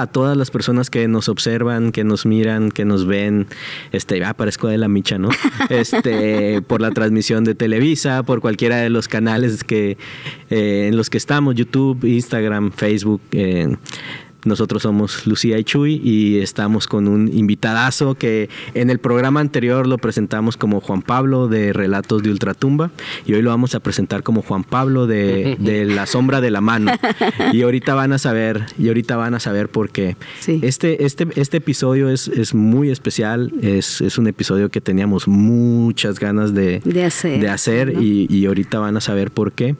a todas las personas que nos observan, que nos miran, que nos ven. Este, ah, parezco de la micha, ¿no? Este, por la transmisión de Televisa, por cualquiera de los canales que eh, en los que estamos, YouTube, Instagram, Facebook. Eh, nosotros somos Lucía y Chuy y estamos con un invitadazo que en el programa anterior lo presentamos como Juan Pablo de Relatos de Ultratumba y hoy lo vamos a presentar como Juan Pablo de, La Sombra de la Mano. Y ahorita van a saber, y ahorita van a saber por qué. Este, este, este episodio es, es muy especial, es, un episodio que teníamos muchas ganas de, de hacer, y, ahorita van a saber por qué.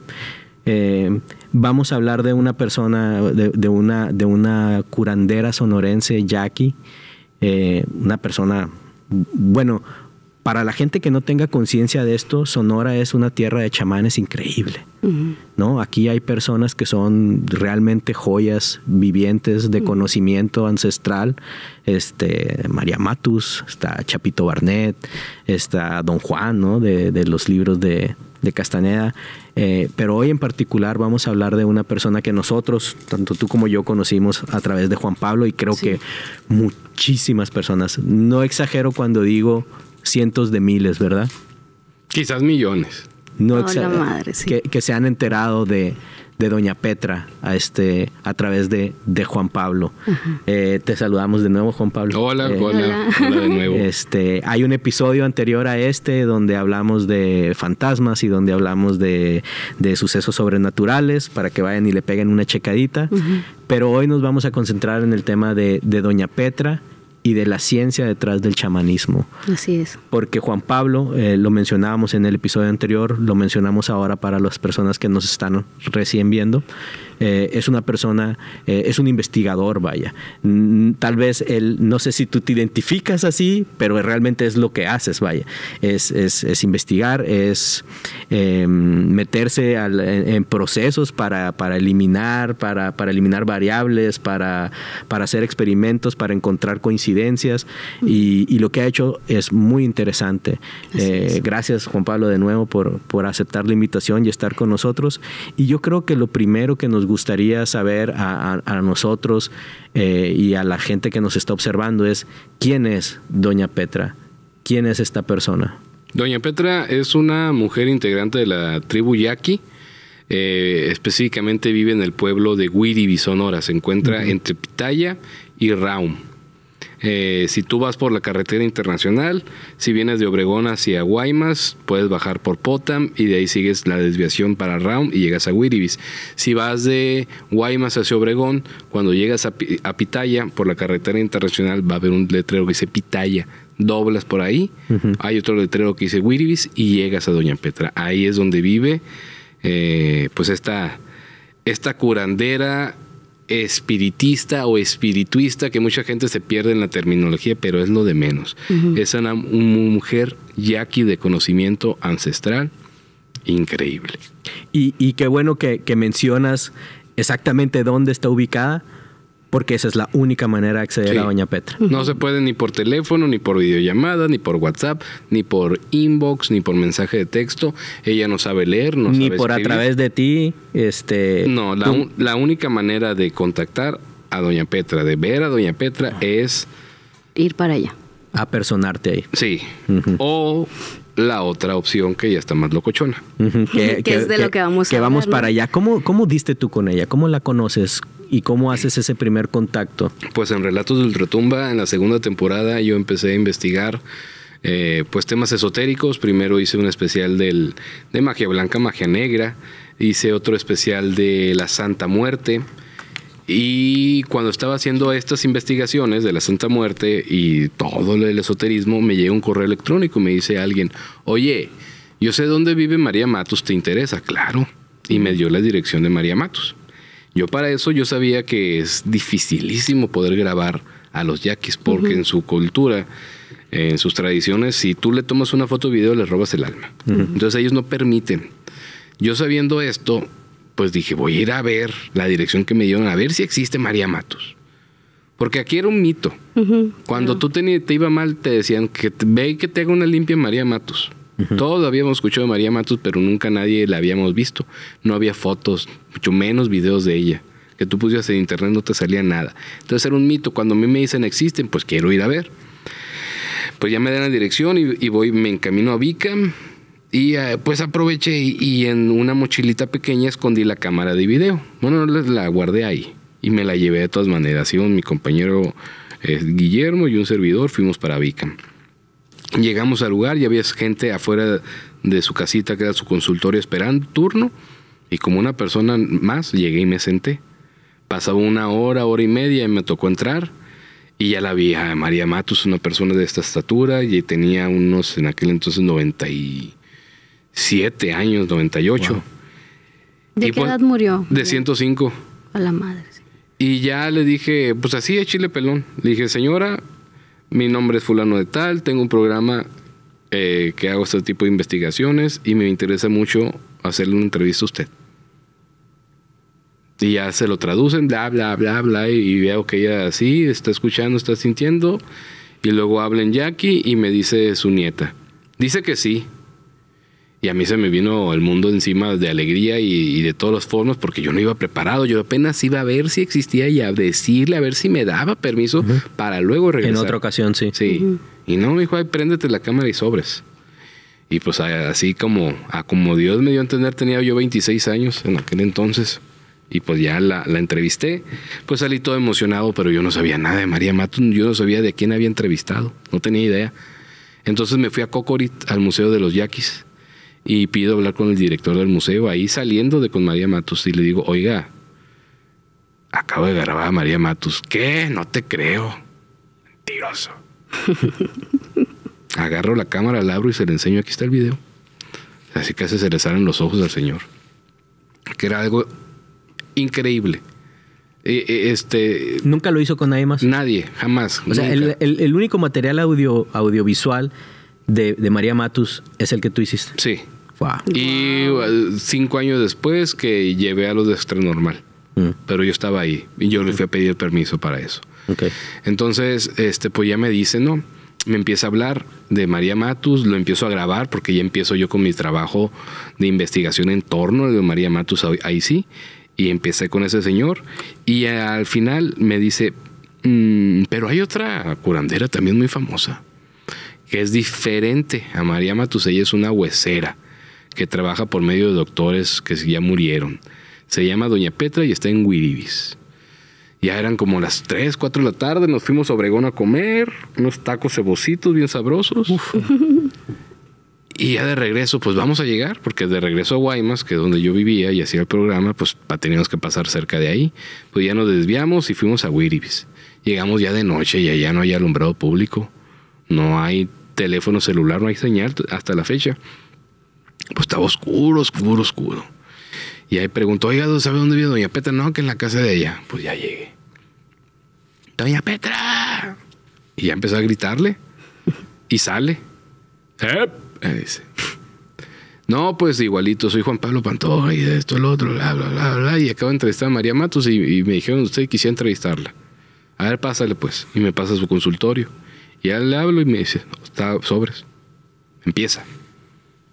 Eh, Vamos a hablar de una persona, de, una, de una curandera sonorense, Jackie, eh, una persona, bueno, para la gente que no tenga conciencia de esto, Sonora es una tierra de chamanes increíble. ¿no? Aquí hay personas que son realmente joyas vivientes de conocimiento ancestral. Este, María Matus, está Chapito Barnett, está Don Juan, ¿no? de los libros de, de Castaneda, eh, pero hoy en particular vamos a hablar de una persona que nosotros, tanto tú como yo, conocimos a través de Juan Pablo y creo que muchísimas personas, no exagero cuando digo cientos de miles, ¿verdad? Quizás millones. No, exagero, que se han enterado de, de Doña Petra a, este, a través de, Juan Pablo. Eh, te saludamos de nuevo, Juan Pablo. Eh, hola, hola, de nuevo. Este, hay un episodio anterior a este donde hablamos de fantasmas y donde hablamos de, de sucesos sobrenaturales para que vayan y le peguen una checadita. Pero hoy nos vamos a concentrar en el tema de, de Doña Petra y de la ciencia detrás del chamanismo. Así es. Porque Juan Pablo, eh, lo mencionábamos en el episodio anterior, lo mencionamos ahora para las personas que nos están recién viendo, eh, es una persona, eh, es un investigador, vaya. Tal vez él, no sé si tú te identificas así, pero realmente es lo que haces, vaya. Es, es, es investigar, es em, meterse en, procesos para, para eliminar, para, para, eliminar variables, para, para hacer experimentos, para encontrar coincidencias y, lo que ha hecho es muy interesante. Eh, gracias Juan Pablo de nuevo por, por aceptar la invitación y estar con nosotros. Y yo creo que lo primero que nos gustaría saber a, nosotros eh, y a la gente que nos está observando es quién es Doña Petra, quién es esta persona. Doña Petra es una mujer integrante de la tribu Yaqui. Eh, específicamente vive en el pueblo de Huiri, Sonora. Se encuentra entre Pitaya y Raum. Eh, si tú vas por la carretera internacional, si vienes de Obregón hacia Guaymas, puedes bajar por Potam y de ahí sigues la desviación para Round y llegas a Wiribis. Si vas de Guaymas hacia Obregón, cuando llegas a, Pitaya por la carretera internacional va a haber un letrero que dice Pitaya doblas por ahí, hay otro letrero que dice Wiribis y llegas a Doña Petra. Ahí es donde vive eh, pues esta, esta curandera espiritista o espirituista, que mucha gente se pierde en la terminología, pero es lo de menos. Es una, mujer yaqui de conocimiento ancestral increíble. Y, y qué bueno que, que mencionas exactamente dónde está ubicada, porque esa es la única manera de acceder a Doña Petra. No se puede ni por teléfono, ni por videollamada, ni por WhatsApp, ni por inbox, ni por mensaje de texto. Ella no sabe leer, no sabe ni por a través de ti, este. No, la, única manera de contactar a Doña Petra, de ver a Doña Petra, ah. es ir para allá, a personarte ahí. Sí. O la otra opción que ya está más locochona. que, es de lo que vamos Que vamos para allá. ¿Cómo, ¿Cómo diste tú con ella? ¿Cómo la conoces? y cómo haces ese primer contacto? Pues en Relatos de Ultratumba, en la segunda temporada, yo empecé a investigar. Eh, pues temas esotéricos, primero hice un especial del, de magia blanca, magia negra, hice otro especial de la Santa Muerte, y cuando estaba haciendo estas investigaciones de la Santa Muerte y todo el esoterismo, me llega un correo electrónico y me dice alguien, oye, yo sé dónde vive María Matos, ¿te interesa? Claro. Y me dio la dirección de María Matos. Yo para eso yo sabía que es dificilísimo poder grabar a los yaquis, porque en su cultura, en sus tradiciones, si tú le tomas una foto o video, le robas el alma. Entonces ellos no permiten. Yo sabiendo esto, pues dije, voy a ir a ver la dirección que me dieron, a ver si existe María Matos. Porque aquí era un mito. Cuando tú te, iba mal, te decían que ve que te haga una limpia María Matos. Todos habíamos escuchado de María Matos, pero nunca nadie la habíamos visto. No había fotos, mucho menos videos de ella. Que tú pusieras en internet no te salía nada. Entonces era un mito. Cuando a mí me dicen existen, pues quiero ir a ver. Pues ya me dan la dirección y, voy, me encamino a Vicam. Y eh, pues aproveché y, en una mochilita pequeña escondí la cámara de video. Bueno, la guardé ahí y me la llevé de todas maneras. Iba mi compañero eh, Guillermo y un servidor, fuimos para Vicam. Llegamos al lugar y había gente afuera de su casita, que era su consultorio, esperando turno. Y como una persona más, llegué y me senté. Pasaba una hora, hora y media y me tocó entrar. Y ya la vi a María Matos, una persona de esta estatura, y tenía unos, en aquel entonces, 97 años, 98. ¿De y qué pues, edad murió? De 105. A la madre. Y ya le dije, pues así es chile pelón. Le dije, señora, mi nombre es fulano de tal, tengo un programa eh, que hago este tipo de investigaciones y me interesa mucho hacerle una entrevista a usted. Y ya se lo traducen, bla, bla, bla, bla, y veo que ella sí está escuchando, está sintiendo. Y luego hablen Jackie y me dice su nieta. Dice que sí, y a mí se me vino el mundo encima de alegría y, de todos los formas porque yo no iba preparado. Yo apenas iba a ver si existía y a decirle a ver si me daba permiso para luego regresar. En otra ocasión, sí. Sí. Y no, me dijo, ay, préndete la cámara y sobres. Y pues así como, a como Dios me dio a entender, tenía yo 26 años en aquel entonces. Y pues ya la, la, entrevisté. Pues salí todo emocionado, pero yo no sabía nada de María Matun, Yo no sabía de quién había entrevistado. No tenía idea. Entonces me fui a Cocorit, al Museo de los Yaquis y pido hablar con el director del museo, ahí saliendo de con María Matus, y le digo, oiga, acabo de grabar a María Matos. ¿Qué? No te creo. Mentiroso. Agarro la cámara, la abro y se le enseño, aquí está el video. Así que se le salen los ojos al señor. Que era algo increíble. E, e, este, Nunca lo hizo con nadie más. Nadie, jamás. O sea, el, único material audio, audiovisual de, María Matus es el que tú hiciste. Sí. Y eh, cinco años después que llevé a los de Extra Normal. Mm. Pero yo estaba ahí y yo le fui a pedir permiso para eso. Entonces, este, pues ya me dice, ¿no? Me empieza a hablar de María Matus, lo empiezo a grabar porque ya empiezo yo con mi trabajo de investigación en torno de María Matus, ahí sí, y empecé con ese señor y al final me dice, mm, pero hay otra curandera también muy famosa que es diferente a María Matusey, es una huesera que trabaja por medio de doctores que ya murieron. Se llama Doña Petra y está en Wiribis. Ya eran como las 3, 4 de la tarde, nos fuimos a Obregón a comer, unos tacos cebocitos bien sabrosos. Y ya de regreso, pues vamos a llegar, porque de regreso a Guaymas, que es donde yo vivía y hacía el programa, pues teníamos que pasar cerca de ahí. Pues ya nos desviamos y fuimos a Wiribis. Llegamos ya de noche y allá no hay alumbrado público, no hay teléfono celular, no hay señal hasta la fecha. Pues estaba oscuro, oscuro, oscuro. Y ahí preguntó, oiga, ¿sabe dónde vive Doña Petra? No, que en la casa de ella. Pues ya llegué. Doña Petra. Y ya empezó a gritarle. Y sale. Eh, dice. No, pues igualito, soy Juan Pablo Pantoja y esto, el otro, bla, bla, bla, Y acabo de entrevistar a María Matos y, y me dijeron, usted quisiera entrevistarla. A ver, pásale pues. Y me pasa a su consultorio. Y ya le hablo y me dice, está sobres. Empieza.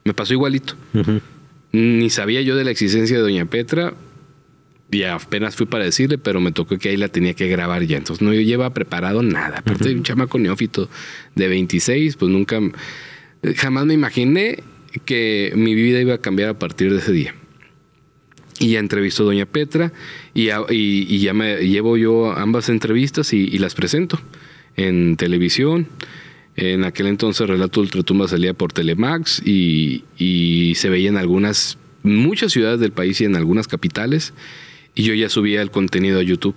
Me pasó igualito. Ni sabía yo de la existencia de Doña Petra. Y apenas fui para decirle, pero me tocó que ahí la tenía que grabar ya. Entonces no lleva preparado nada. Aparte de un chamaco neófito de 26, pues nunca, jamás me imaginé que mi vida iba a cambiar a partir de ese día. Y ya entrevistó a Doña Petra y, y, ya me llevo yo ambas entrevistas y las presento en televisión. En aquel entonces Relato Ultratumba salía por Telemax y, se veía en algunas, muchas ciudades del país y en algunas capitales. Y yo ya subía el contenido a YouTube.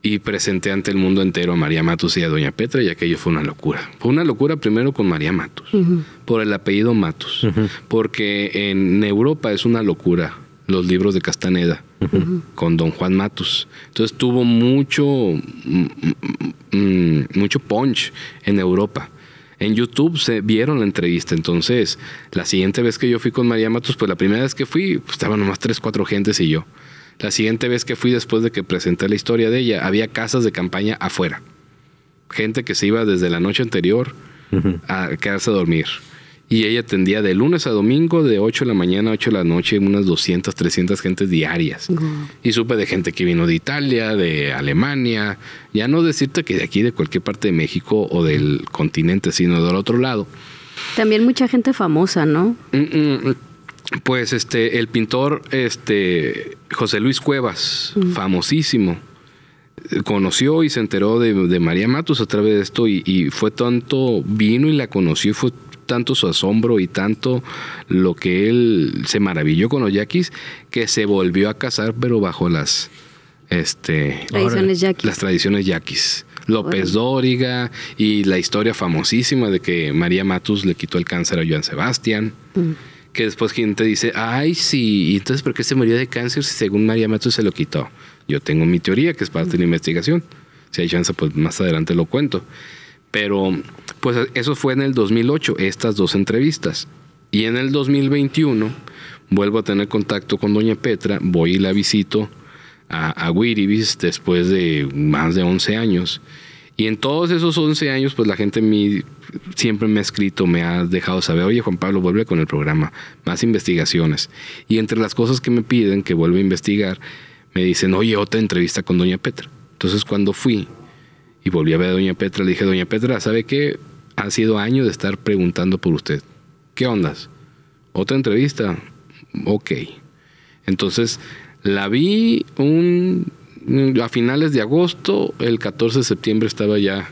Y presenté ante el mundo entero a María Matos y a Doña Petra y aquello fue una locura. Fue una locura primero con María Matos, por el apellido Matos porque en Europa es una locura los libros de Castaneda con don Juan Matus. Entonces tuvo mucho, mm, mm, mm, mucho punch en Europa. En YouTube se vieron la entrevista, entonces la siguiente vez que yo fui con María Matus, pues la primera vez que fui, pues, estaban nomás tres, cuatro gentes y yo. La siguiente vez que fui después de que presenté la historia de ella, había casas de campaña afuera. Gente que se iba desde la noche anterior a quedarse a dormir. Y ella atendía de lunes a domingo, de 8 de la mañana a 8 de la noche, unas 200, 300 gentes diarias. Y supe de gente que vino de Italia, de Alemania, ya no decirte que de aquí, de cualquier parte de México o del continente, sino del otro lado. También mucha gente famosa, ¿no? Mm, mm, pues este, el pintor este, José Luis Cuevas, famosísimo, conoció y se enteró de, María Matos a través de esto y, y fue tanto, vino y la conoció y fue tanto su asombro y tanto lo que él se maravilló con los yaquis que se volvió a casar, pero bajo las este, tradiciones las tradiciones yaquis. López Dóriga y la historia famosísima de que María Matus le quitó el cáncer a Joan Sebastián. Mm. Que después gente dice, ay, sí, entonces por qué se murió de cáncer si según María Matus se lo quitó? Yo tengo mi teoría que es parte de la mm. investigación. Si hay chance, pues más adelante lo cuento. Pero pues eso fue en el 2008, estas dos entrevistas. Y en el 2021 vuelvo a tener contacto con doña Petra, voy y la visito a, a Wiribis después de más de 11 años. Y en todos esos 11 años, pues la gente siempre me ha escrito, me ha dejado saber, oye Juan Pablo, vuelve con el programa, más investigaciones. Y entre las cosas que me piden que vuelva a investigar, me dicen, oye, otra entrevista con Doña Petra. Entonces cuando fui y volví a ver a Doña Petra, le dije, Doña Petra, ¿sabe qué? Ha sido años de estar preguntando por usted. ¿Qué ondas? ¿Otra entrevista? Ok. Entonces, la vi un, a finales de agosto, el 14 de septiembre estaba ya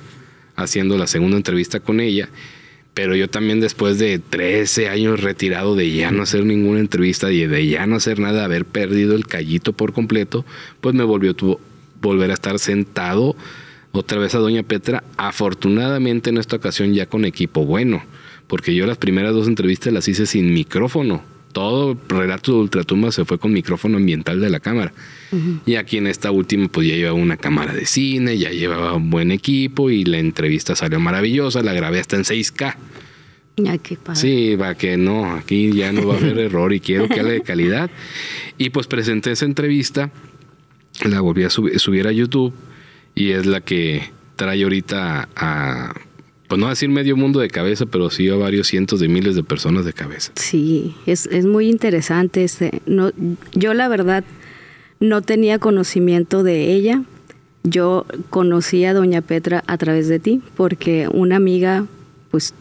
haciendo la segunda entrevista con ella, pero yo también después de 13 años retirado de ya no hacer ninguna entrevista y de ya no hacer nada, haber perdido el callito por completo, pues me volvió volver a estar sentado otra vez a Doña Petra, afortunadamente en esta ocasión ya con equipo bueno, porque yo las primeras dos entrevistas las hice sin micrófono. Todo relato de Ultratumba se fue con micrófono ambiental de la cámara. Y aquí en esta última, pues ya llevaba una cámara de cine, ya llevaba un buen equipo y la entrevista salió maravillosa, la grabé hasta en 6K. Sí, va que no, aquí ya no va a haber error y quiero que haya de calidad. Y pues presenté esa entrevista, la volví a subir a YouTube y es la que trae ahorita a, pues no decir medio mundo de cabeza, pero sí a varios cientos de miles de personas de cabeza. Sí, es, es muy interesante. Este, no, yo la verdad no tenía conocimiento de ella. Yo conocí a doña Petra a través de ti, porque una amiga pues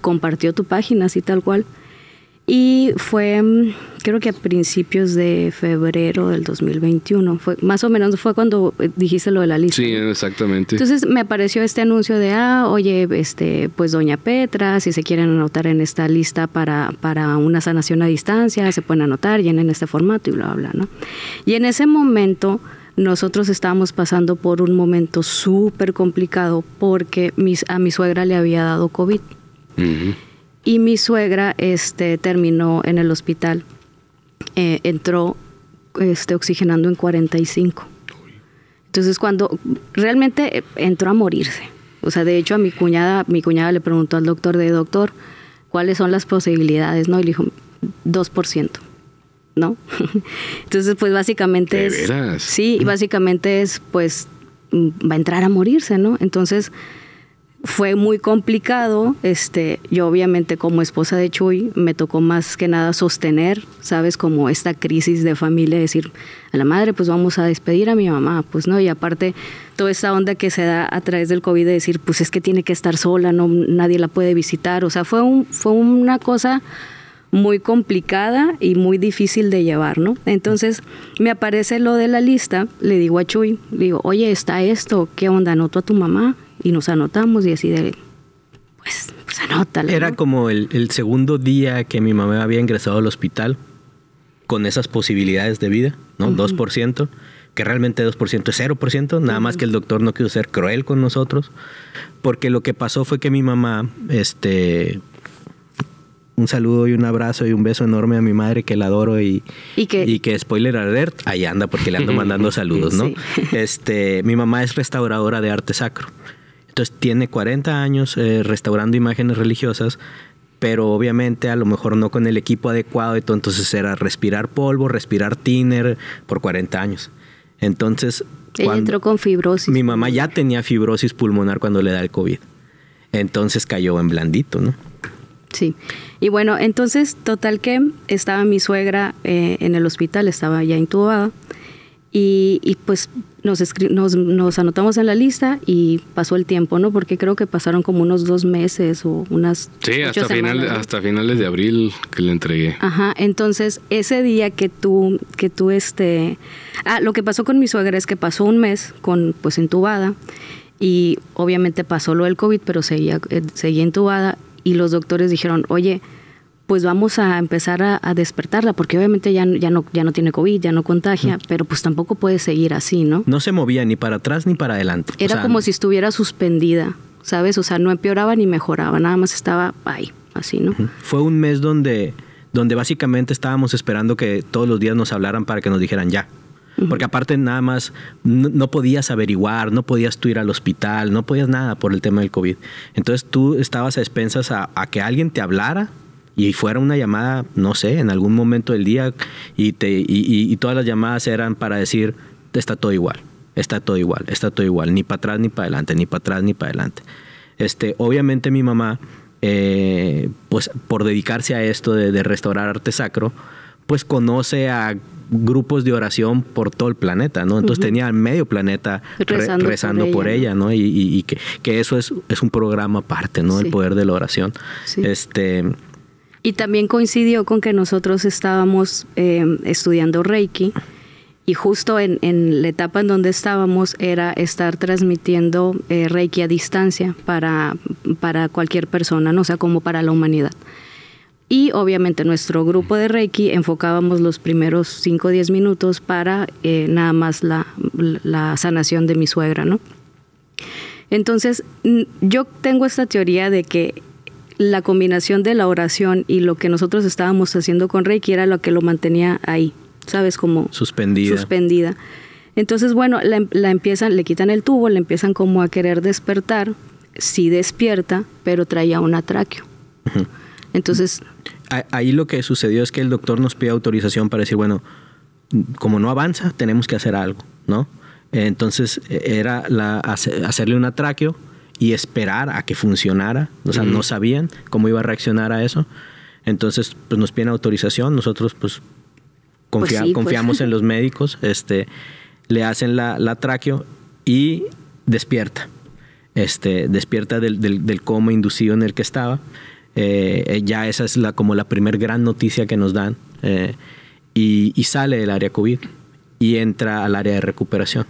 compartió tu página así tal cual. Y fue, mm, creo que a principios de febrero del 2021, fue, más o menos fue cuando eh, dijiste lo de la lista. Sí, exactamente. Entonces me apareció este anuncio de, ah, oye, este, pues doña Petra, si se quieren anotar en esta lista para, para una sanación a distancia, se pueden anotar, llenen este formato y bla, bla, bla, ¿no? Y en ese momento nosotros estábamos pasando por un momento súper complicado porque a mi suegra le había dado COVID y mi suegra este, terminó en el hospital. Eh, entró este, oxigenando en 45. Entonces cuando realmente eh, entró a morirse. O sea, de hecho a mi cuñada, mi cuñada le preguntó al doctor de doctor, ¿cuáles son las posibilidades? ¿No? Y le dijo, 2%. ¿No? Entonces, pues básicamente es. Veras? Sí, básicamente es, pues, va a entrar a morirse, ¿no? Entonces, fue muy complicado. Este, yo obviamente como esposa de Chuy me tocó más que nada sostener, sabes, como esta crisis de familia, decir a la madre, pues vamos a despedir a mi mamá, pues no, y aparte toda esta onda que se da a través del COVID de decir, pues es que tiene que estar sola, no nadie la puede visitar, o sea, fue un, fue una cosa muy complicada y muy difícil de llevar, ¿no? Entonces me aparece lo de la lista, le digo a Chuy, le digo, oye, está esto, ¿qué onda? ¿Noto a tu mamá? y nos anotamos y así de, pues, pues anótale. Era como el, segundo día que mi mamá había ingresado al hospital con esas posibilidades de vida, ¿no? 2%, que realmente 2% es 0%, nada más que el doctor no quiso ser cruel con nosotros, porque lo que pasó fue que mi mamá, este, un saludo y un abrazo y un beso enorme a mi madre que la adoro y, ¿Y, que? spoiler alert, ahí anda porque le ando mandando saludos, ¿no? Este, mi mamá es restauradora de arte sacro. Entonces tiene 40 años eh, restaurando imágenes religiosas, pero obviamente a lo mejor no con el equipo adecuado y todo, entonces era respirar polvo, respirar tiner por 40 años. Entonces... Ella entró con fibrosis. Mi mamá ya tenía fibrosis pulmonar cuando le da el COVID. Entonces cayó en blandito, ¿no? Sí. Y bueno, entonces, total que estaba mi suegra eh, en el hospital, estaba ya intubada. Y, pues nos, nos, anotamos en la lista y pasó el tiempo, ¿no? Porque creo que pasaron como unos dos meses o unas. Sí, hasta, final, hasta finales de abril que le entregué. Ajá, entonces ese día que tú, que tú este. Ah, lo que pasó con mi suegra es que pasó un mes con, pues, entubada y obviamente pasó lo del COVID, pero seguía, eh, seguía entubada y los doctores dijeron, oye, pues vamos a empezar a, despertarla, porque obviamente ya, no, tiene COVID, ya no contagia, pero pues tampoco puede seguir así, ¿no? No se movía ni para atrás ni para adelante. Era como si estuviera suspendida, ¿sabes? O sea, no empeoraba ni mejoraba, nada más estaba ahí, así, ¿no? Fue un mes donde, donde básicamente estábamos esperando que todos los días nos hablaran para que nos dijeran ya. Porque aparte nada más no, podías averiguar, no podías tú ir al hospital, no podías nada por el tema del COVID. Entonces tú estabas a expensas a, a que alguien te hablara y fuera una llamada, no sé, en algún momento del día y, te, y, todas las llamadas eran para decir, está todo igual, está todo igual, está todo igual, ni para atrás ni para adelante, ni para atrás ni para adelante. Este, obviamente mi mamá, eh, pues por dedicarse a esto de, restaurar arte sacro, pues conoce a grupos de oración por todo el planeta, ¿no? Entonces tenía el tenía medio planeta rezando, por, ella, ¿no? Y, que, que, eso es, es un programa aparte, ¿no? El poder de la oración. Este, y también coincidió con que nosotros estábamos em, estudiando Reiki y justo en, la etapa en donde estábamos era estar transmitiendo eh, Reiki a distancia para, para cualquier persona, ¿no? o sea, como para la humanidad. Y obviamente nuestro grupo de Reiki enfocábamos los primeros 5 o 10 minutos para eh, nada más la, sanación de mi suegra, ¿no? Entonces, yo tengo esta teoría de que la combinación de la oración y lo que nosotros estábamos haciendo con Reiki era lo que lo mantenía ahí, ¿sabes? Como suspendida. Entonces, bueno, em-, la, empiezan, le quitan el tubo, le empiezan como a querer despertar. Sí despierta, pero traía un atraqueo. Entonces... Ahí lo que sucedió es que el doctor nos pide autorización para decir, bueno, como no avanza, tenemos que hacer algo, ¿no? Entonces e-, era la, hacerle un atraqueo y esperar a que funcionara. O sea, no sabían cómo iba a reaccionar a eso. Entonces, pues nos piden autorización, nosotros pues, pues, pues, confiamos en los médicos, este, le hacen la, la traqueo y despierta. Este, despierta del, del, coma inducido en el que estaba. Eh, eh, ya esa es la, como la primer gran noticia que nos dan. Eh, y, y, sale del área COVID y entra al área de recuperación.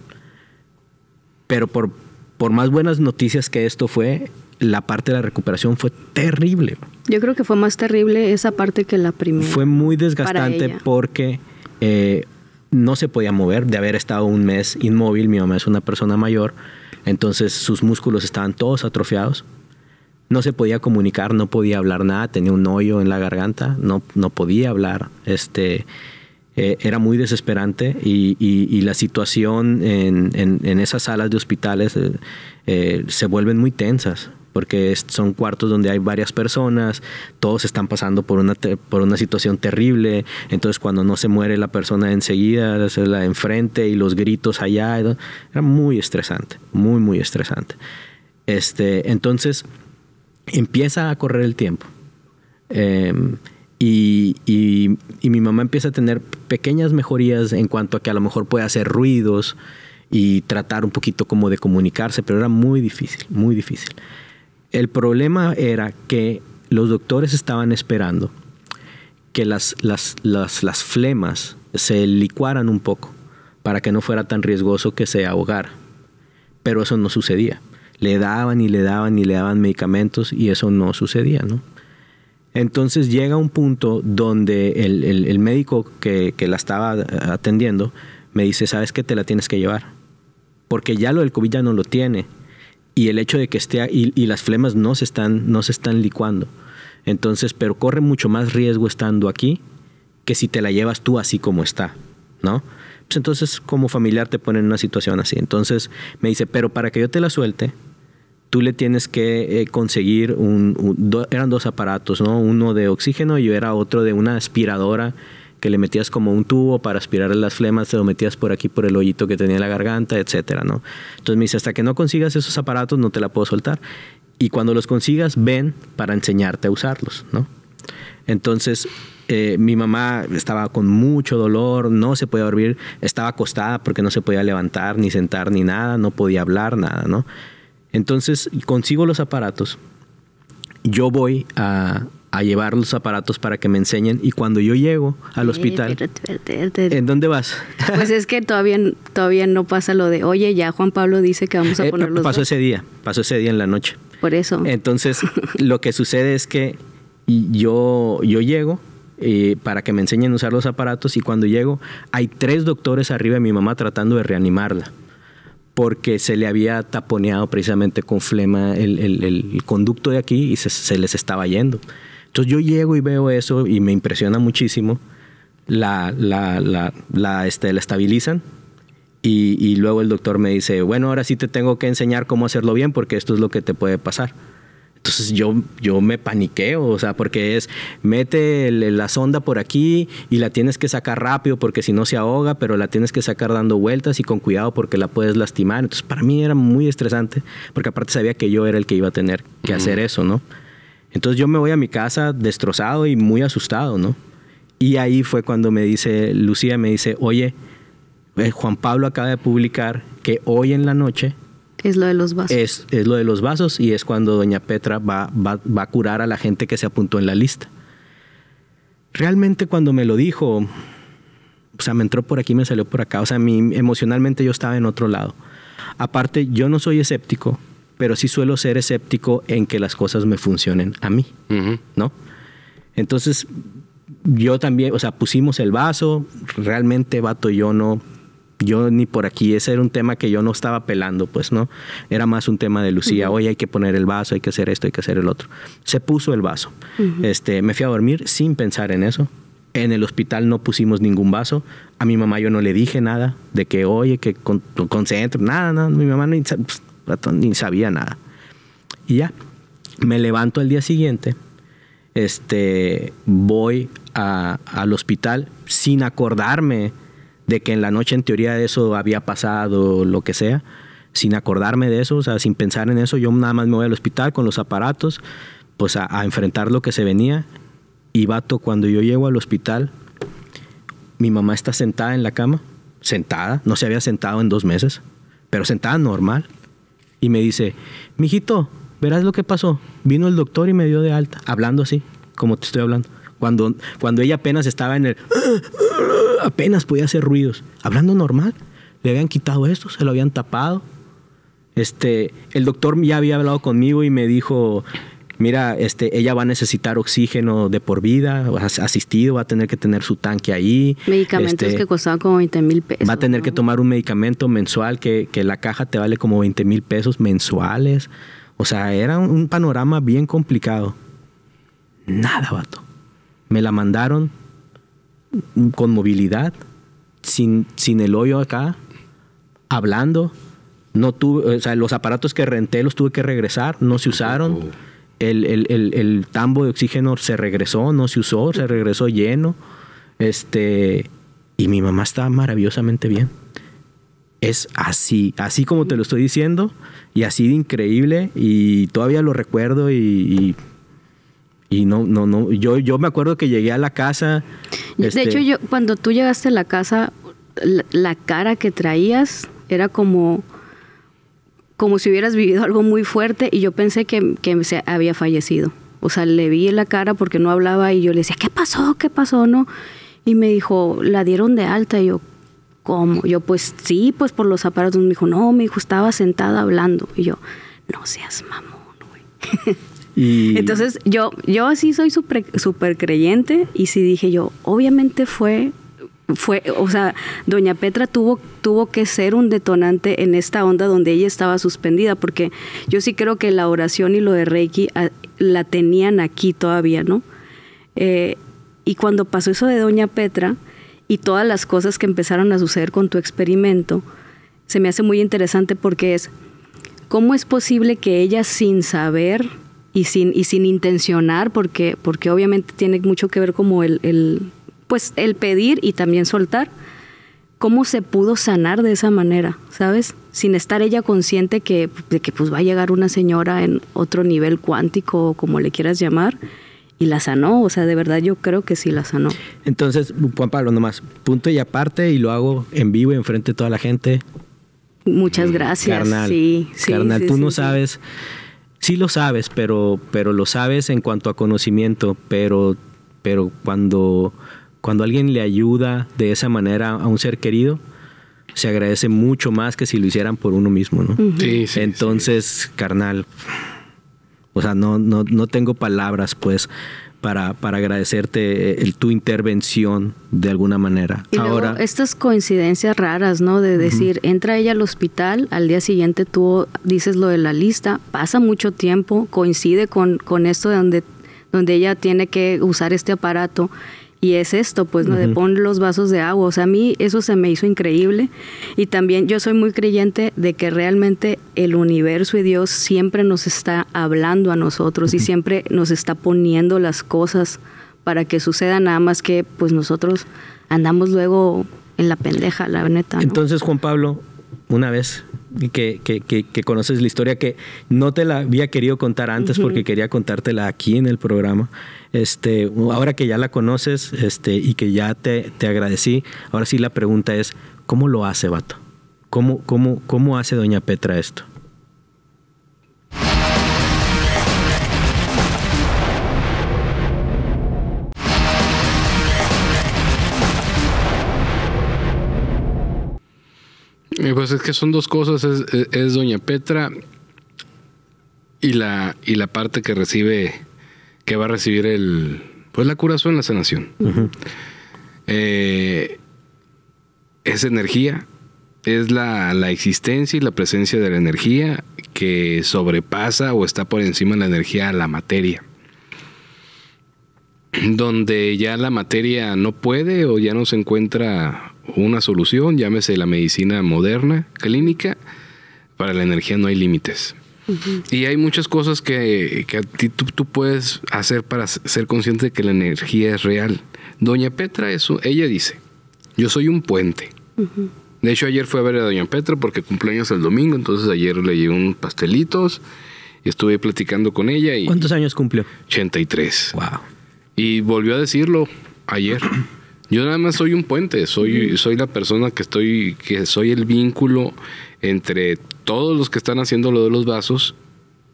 Pero por, por más buenas noticias que esto fue, la parte de la recuperación fue terrible. Yo creo que fue más terrible esa parte que la primera. Fue muy desgastante porque eh, no se podía mover de haber estado un mes inmóvil. Mi mamá es una persona mayor, entonces sus músculos estaban todos atrofiados. No se podía comunicar, no podía hablar nada, tenía un hoyo en la garganta, no, no podía hablar. Este, eh, era muy desesperante y, y, la situación en, esas salas de hospitales eh, eh, se vuelven muy tensas porque son cuartos donde hay varias personas, todos están pasando por una, por una situación terrible, entonces cuando no se muere la persona enseguida, se la enfrente y los gritos allá, era muy estresante, muy, muy estresante. Este, entonces empieza a correr el tiempo. Em, y, mi mamá empieza a tener pequeñas mejorías en cuanto a que a lo mejor puede hacer ruidos y tratar un poquito como de comunicarse, pero era muy difícil, muy difícil. El problema era que los doctores estaban esperando que las, las, las, las flemas se licuaran un poco para que no fuera tan riesgoso que se ahogara. Pero eso no sucedía. Le daban y le daban y le daban medicamentos y eso no sucedía, ¿no? Entonces llega un punto donde el, médico que, la estaba atendiendo me dice, sabes que te la tienes que llevar, porque ya lo del COVID ya no lo tiene. Y el hecho de que esté y, y las flemas no se están, no se están licuando. Entonces, pero corre mucho más riesgo estando aquí que si te la llevas tú así como está, ¿no? Pues entonces como familiar te ponen en una situación así. Entonces me dice, pero para que yo te la suelte, tú le tienes que eh, conseguir un, eran dos aparatos, ¿no? Uno de oxígeno y era otro de una aspiradora que le metías como un tubo para aspirar las flemas, te lo metías por aquí por el hoyito que tenía en la garganta, etcétera, ¿no? Entonces me dice, hasta que no consigas esos aparatos no te la puedo soltar. Y cuando los consigas, ven para enseñarte a usarlos, ¿no? Entonces, eh, mi mamá estaba con mucho dolor, no se podía dormir, estaba acostada porque no se podía levantar, ni sentar, ni nada, no podía hablar, nada, ¿no? Entonces consigo los aparatos, yo voy a, llevar los aparatos para que me enseñen y cuando yo llego al hospital ¿En dónde vas? Pues es que todavía todavía no pasa lo de, "Oye, ya Juan Pablo dice que vamos a eh, poner los Pasó ese día, pasó ese día en la noche. Por eso. Entonces, lo que sucede es que yo yo llego eh, para que me enseñen a usar los aparatos y cuando llego hay tres doctores arriba de mi mamá tratando de reanimarla porque se le había taponeado precisamente con flema el, conducto de aquí y se, les estaba yendo. Entonces yo llego y veo eso y me impresiona muchísimo. La, la, este, estabilizan y luego el doctor me dice, bueno, ahora sí te tengo que enseñar cómo hacerlo bien porque esto es lo que te puede pasar. Entonces yo, yo me paniqueo, o sea, porque es, mete la sonda por aquí y la tienes que sacar rápido porque si no se ahoga, pero la tienes que sacar dando vueltas y con cuidado porque la puedes lastimar. Entonces para mí era muy estresante, porque aparte sabía que yo era el que iba a tener que hacer eso, ¿no? Entonces yo me voy a mi casa destrozado y muy asustado, ¿no? Y ahí fue cuando me dice, Lucía me dice, oye, eh, Juan Pablo acaba de publicar que hoy en la noche es lo de los vasos. Es, lo de los vasos y es cuando doña Petra va, va, a curar a la gente que se apuntó en la lista. Realmente cuando me lo dijo, o sea, me entró por aquí, me salió por acá, o sea, mí, emocionalmente yo estaba en otro lado. Aparte, yo no soy escéptico, pero sí suelo ser escéptico en que las cosas me funcionen a mí, ¿no? Entonces, yo también, o sea, pusimos el vaso, realmente vato yo no yo ni por aquí, ese era un tema que yo no estaba pelando, pues no, era más un tema de Lucía, hoy hay que poner el vaso, hay que hacer esto, hay que hacer el otro. Se puso el vaso, este, me fui a dormir sin pensar en eso, en el hospital no pusimos ningún vaso, a mi mamá yo no le dije nada de que, oye, que con, concentro, nada, nada, mi mamá ni, pues, ni sabía nada. Y ya, me levanto al día siguiente, este, voy al hospital sin acordarme de que en la noche en teoría eso había pasado, lo que sea, sin acordarme de eso, o sea, sin pensar en eso, yo nada más me voy al hospital con los aparatos, pues a, enfrentar lo que se venía. Y vato, cuando yo llego al hospital, mi mamá está sentada en la cama, sentada, no se había sentado en dos meses, pero sentada normal. Y me dice, mijito, verás lo que pasó. Vino el doctor y me dio de alta, hablando así, como te estoy hablando. Cuando, cuando ella apenas estaba en el... apenas podía hacer ruidos. Hablando normal. Le habían quitado esto, se lo habían tapado. Este, el doctor ya había hablado conmigo y me dijo, mira, este, ella va a necesitar oxígeno de por vida, asistido, va a tener que tener su tanque ahí. Medicamentos este, que costaban como 20 mil pesos. Va a tener que tomar un medicamento mensual que, la caja te vale como 20 mil pesos mensuales. O sea, era un, panorama bien complicado. Nada, vato me la mandaron con movilidad, sin, sin el hoyo acá, hablando. No tuve, los aparatos que renté los tuve que regresar, no se usaron. Oh. El, tambo de oxígeno se regresó, no se usó, se regresó lleno. Este, y mi mamá está maravillosamente bien. Es así, así como te lo estoy diciendo, y así de increíble, y todavía lo recuerdo y y no, no, no, yo, yo me acuerdo que llegué a la casa. De este hecho, yo cuando tú llegaste a la casa, la, cara que traías era como, como si hubieras vivido algo muy fuerte y yo pensé que, se había fallecido. O sea, le vi la cara porque no hablaba y yo le decía, ¿qué pasó? ¿Qué pasó? No. Y me dijo, la dieron de alta. Y yo, ¿cómo? Yo, pues sí, pues por los aparatos. Me dijo, no, me dijo, estaba sentada hablando. Y yo, no seas mamón, güey. Entonces yo, yo sí soy súper super creyente y sí dije yo, obviamente fue fue, o sea, doña Petra tuvo, tuvo que ser un detonante en esta onda donde ella estaba suspendida, porque yo sí creo que la oración y lo de Reiki ah, la tenían aquí todavía, ¿no? Eh, y cuando pasó eso de doña Petra y todas las cosas que empezaron a suceder con tu experimento, se me hace muy interesante porque es, ¿cómo es posible que ella sin saber y sin, intencionar, porque, porque obviamente tiene mucho que ver como el, pues el pedir y también soltar, cómo se pudo sanar de esa manera, ¿sabes? Sin estar ella consciente que, de que pues va a llegar una señora en otro nivel cuántico, como le quieras llamar, y la sanó, o sea, de verdad yo creo que sí la sanó. Entonces, Juan Pablo, nomás, punto y aparte, y lo hago en vivo, enfrente de toda la gente. Muchas eh, gracias. Carnal, sí, carnal, tú no sabes Sí lo sabes, pero, pero lo sabes en cuanto a conocimiento, pero, pero cuando, cuando alguien le ayuda de esa manera a un ser querido, se agradece mucho más que si lo hicieran por uno mismo, ¿no? sí, sí, Entonces, carnal, o sea, no, no, no tengo palabras, pues, para, para agradecerte eh, el, tu intervención de alguna manera. Ahora, estas coincidencias raras, ¿no? De decir, entra ella al hospital, al día siguiente tú dices lo de la lista, pasa mucho tiempo, coincide con, con esto de donde, donde ella tiene que usar este aparato y es esto, pues, ¿no? De poner los vasos de agua. O sea, a mí eso se me hizo increíble. Y también yo soy muy creyente de que realmente el universo y Dios siempre nos está hablando a nosotros y siempre nos está poniendo las cosas para que suceda, nada más que pues nosotros andamos luego en la pendeja, la neta. Entonces, Juan Pablo, una vez que, que, que, que, conoces la historia que no te la había querido contar antes porque quería contártela aquí en el programa. Este, ahora que ya la conoces este, y que ya te, te agradecí, ahora sí la pregunta es, ¿cómo lo hace, vato? ¿Cómo, cómo, cómo hace doña Petra esto? Pues es que son dos cosas, es, Doña Petra y la, y la parte que recibe, que va a recibir el, pues la curación, la sanación. Eh, es energía, es la, la, existencia y la presencia de la energía que sobrepasa o está por encima de la energía a la materia. Donde ya la materia no puede o ya no se encuentra una solución, llámese la medicina moderna, clínica, para la energía no hay límites. Y hay muchas cosas que, tú, puedes hacer para ser consciente de que la energía es real. Doña Petra, eso, ella dice, yo soy un puente. De hecho, ayer fue a ver a Doña Petra porque cumpleaños el domingo, entonces ayer le llevé unos pastelitos y estuve platicando con ella. Y ¿Cuántos años cumplió? 83. Wow. Y volvió a decirlo ayer. Yo nada más soy un puente, soy, soy la persona que estoy, que soy el vínculo entre todos los que están haciendo lo de los vasos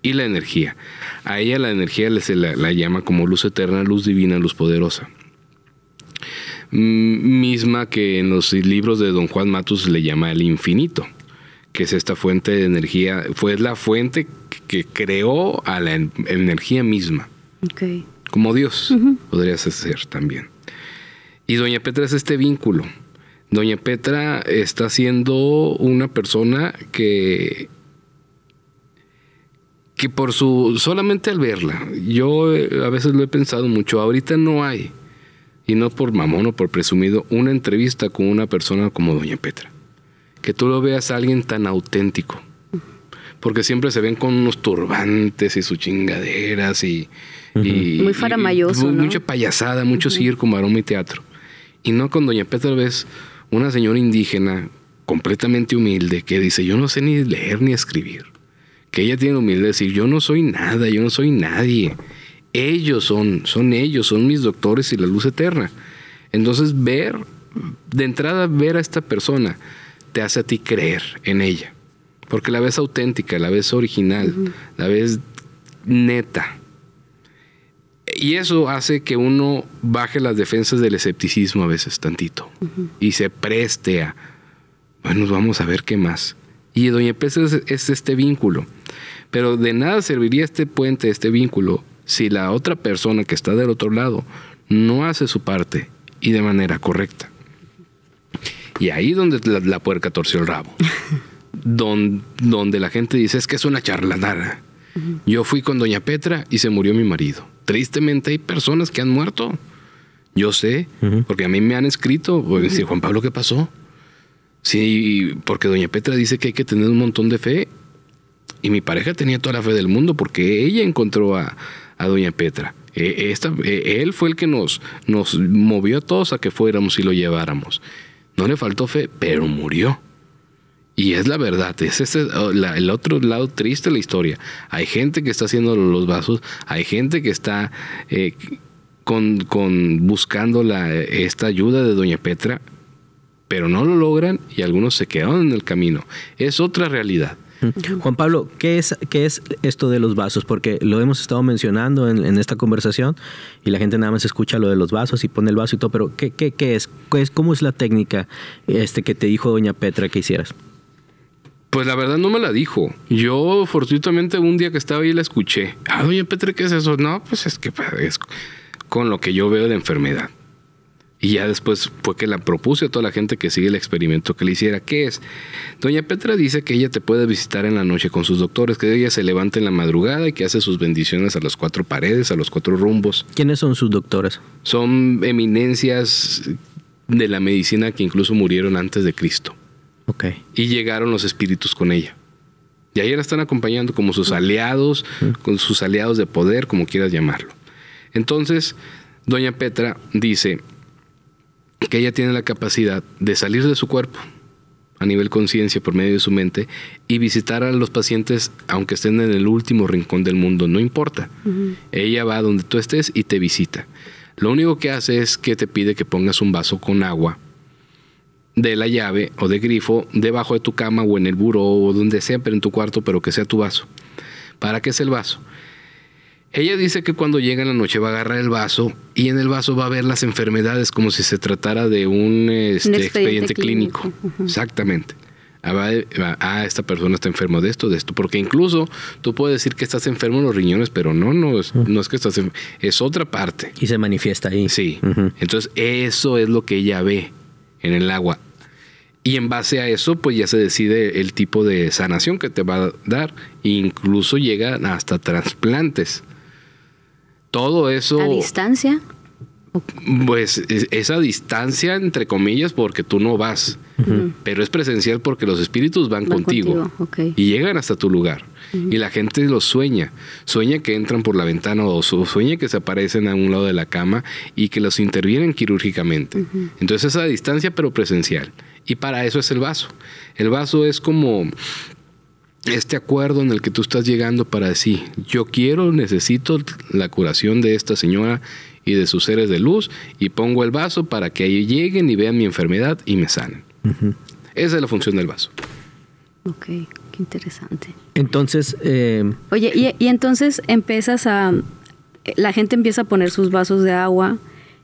y la energía. A ella la energía la, llama como luz eterna, luz divina, luz poderosa. misma que en los libros de Don Juan Matus le llama el infinito, que es esta fuente de energía, fue la fuente que creó a la energía misma. Como Dios, Podrías ser también. Y doña Petra es este vínculo. Doña Petra está siendo una persona que que por su solamente al verla, yo eh, a veces lo he pensado mucho, ahorita no hay y no por mamón o por presumido una entrevista con una persona como doña Petra. Que tú lo veas a alguien tan auténtico. Porque siempre se ven con unos turbantes y sus chingaderas y, muy mucha payasada, mucho circo, maroma y teatro. Y no con Doña Petra ves una señora indígena completamente humilde que dice, yo no sé ni leer ni escribir. Que ella tiene humildad de decir, yo no soy nada, yo no soy nadie. Ellos son, son ellos, son mis doctores y la luz eterna. Entonces ver, de entrada ver a esta persona, te hace a ti creer en ella. Porque la ves auténtica, la ves original, la ves neta y eso hace que uno baje las defensas del escepticismo a veces tantito y se preste a, bueno, vamos a ver qué más. Y Doña Petra es, este vínculo. Pero de nada serviría este puente, este vínculo, si la otra persona que está del otro lado no hace su parte y de manera correcta. Y ahí donde la, puerca torció el rabo. donde la gente dice es que es una charlatana. Yo fui con doña Petra y se murió mi marido tristemente hay personas que han muerto. Yo sé, porque a mí me han escrito, pues, decir, Juan Pablo, ¿qué pasó? Sí, porque doña Petra dice que hay que tener un montón de fe. Y mi pareja tenía toda la fe del mundo porque ella encontró a, doña Petra. E, e, él fue el que nos, nos movió a todos a que fuéramos y lo lleváramos. No le faltó fe, pero murió. Y es la verdad, es el otro lado triste de la historia. Hay gente que está haciendo los vasos, hay gente que está eh, con, con, buscando la, esta ayuda de Doña Petra, pero no lo logran y algunos se quedaron en el camino. Es otra realidad. Juan Pablo, ¿qué es, es esto de los vasos? Porque lo hemos estado mencionando en, esta conversación y la gente nada más escucha lo de los vasos y pone el vaso y todo, pero ¿qué, qué, qué es? ¿Cómo es la técnica este, que te dijo doña Petra que hicieras? Pues la verdad no me la dijo. Yo fortuitamente un día que estaba ahí la escuché. Ah, doña Petra, ¿qué es eso? No, pues es que padezco pues, con lo que yo veo de la enfermedad. Y ya después fue que la propuse a toda la gente que sigue el experimento que le hiciera. ¿Qué es? Doña Petra dice que ella te puede visitar en la noche con sus doctores, que ella se levanta en la madrugada y que hace sus bendiciones a las cuatro paredes, a los cuatro rumbos. ¿Quiénes son sus doctores? Son eminencias de la medicina que incluso murieron antes de Cristo. Y llegaron los espíritus con ella. Y ahí la están acompañando como sus aliados, con sus aliados de poder, como quieras llamarlo. Entonces, doña Petra dice que ella tiene la capacidad de salir de su cuerpo a nivel conciencia por medio de su mente y visitar a los pacientes aunque estén en el último rincón del mundo, no importa. Ella va donde tú estés y te visita. Lo único que hace es que te pide que pongas un vaso con agua de la llave o de grifo debajo de tu cama o en el buro o donde sea, pero en tu cuarto, pero que sea tu vaso. ¿Para qué es el vaso? Ella dice que cuando llega en la noche va a agarrar el vaso y en el vaso va a ver las enfermedades como si se tratara de un, este, expediente, clínico. Exactamente. Ah, ah, esta persona está enfermo de esto, de esto. Porque incluso tú puedes decir que estás enfermo en los riñones, pero no, no es, ah. no es que estás enfermo. Es otra parte. Y se manifiesta ahí. Sí. Entonces, eso es lo que ella ve en el agua. Y en base a eso, pues ya se decide el tipo de sanación que te va a dar. Incluso llegan hasta trasplantes. Todo eso... ¿A distancia? Pues esa distancia, entre comillas, porque tú no vas. Pero es presencial porque los espíritus van, contigo. Y llegan hasta tu lugar. Y la gente los sueña. Sueña que entran por la ventana o sueña que se aparecen a un lado de la cama y que los intervienen quirúrgicamente. Entonces es a distancia pero presencial. Y para eso es el vaso. El vaso es como este acuerdo en el que tú estás llegando para decir, yo quiero, necesito la curación de esta señora y de sus seres de luz y pongo el vaso para que ellos lleguen y vean mi enfermedad y me sanen. Esa es la función del vaso. Ok, qué interesante. Entonces... Eh, Oye, y, entonces empiezas a... La gente empieza a poner sus vasos de agua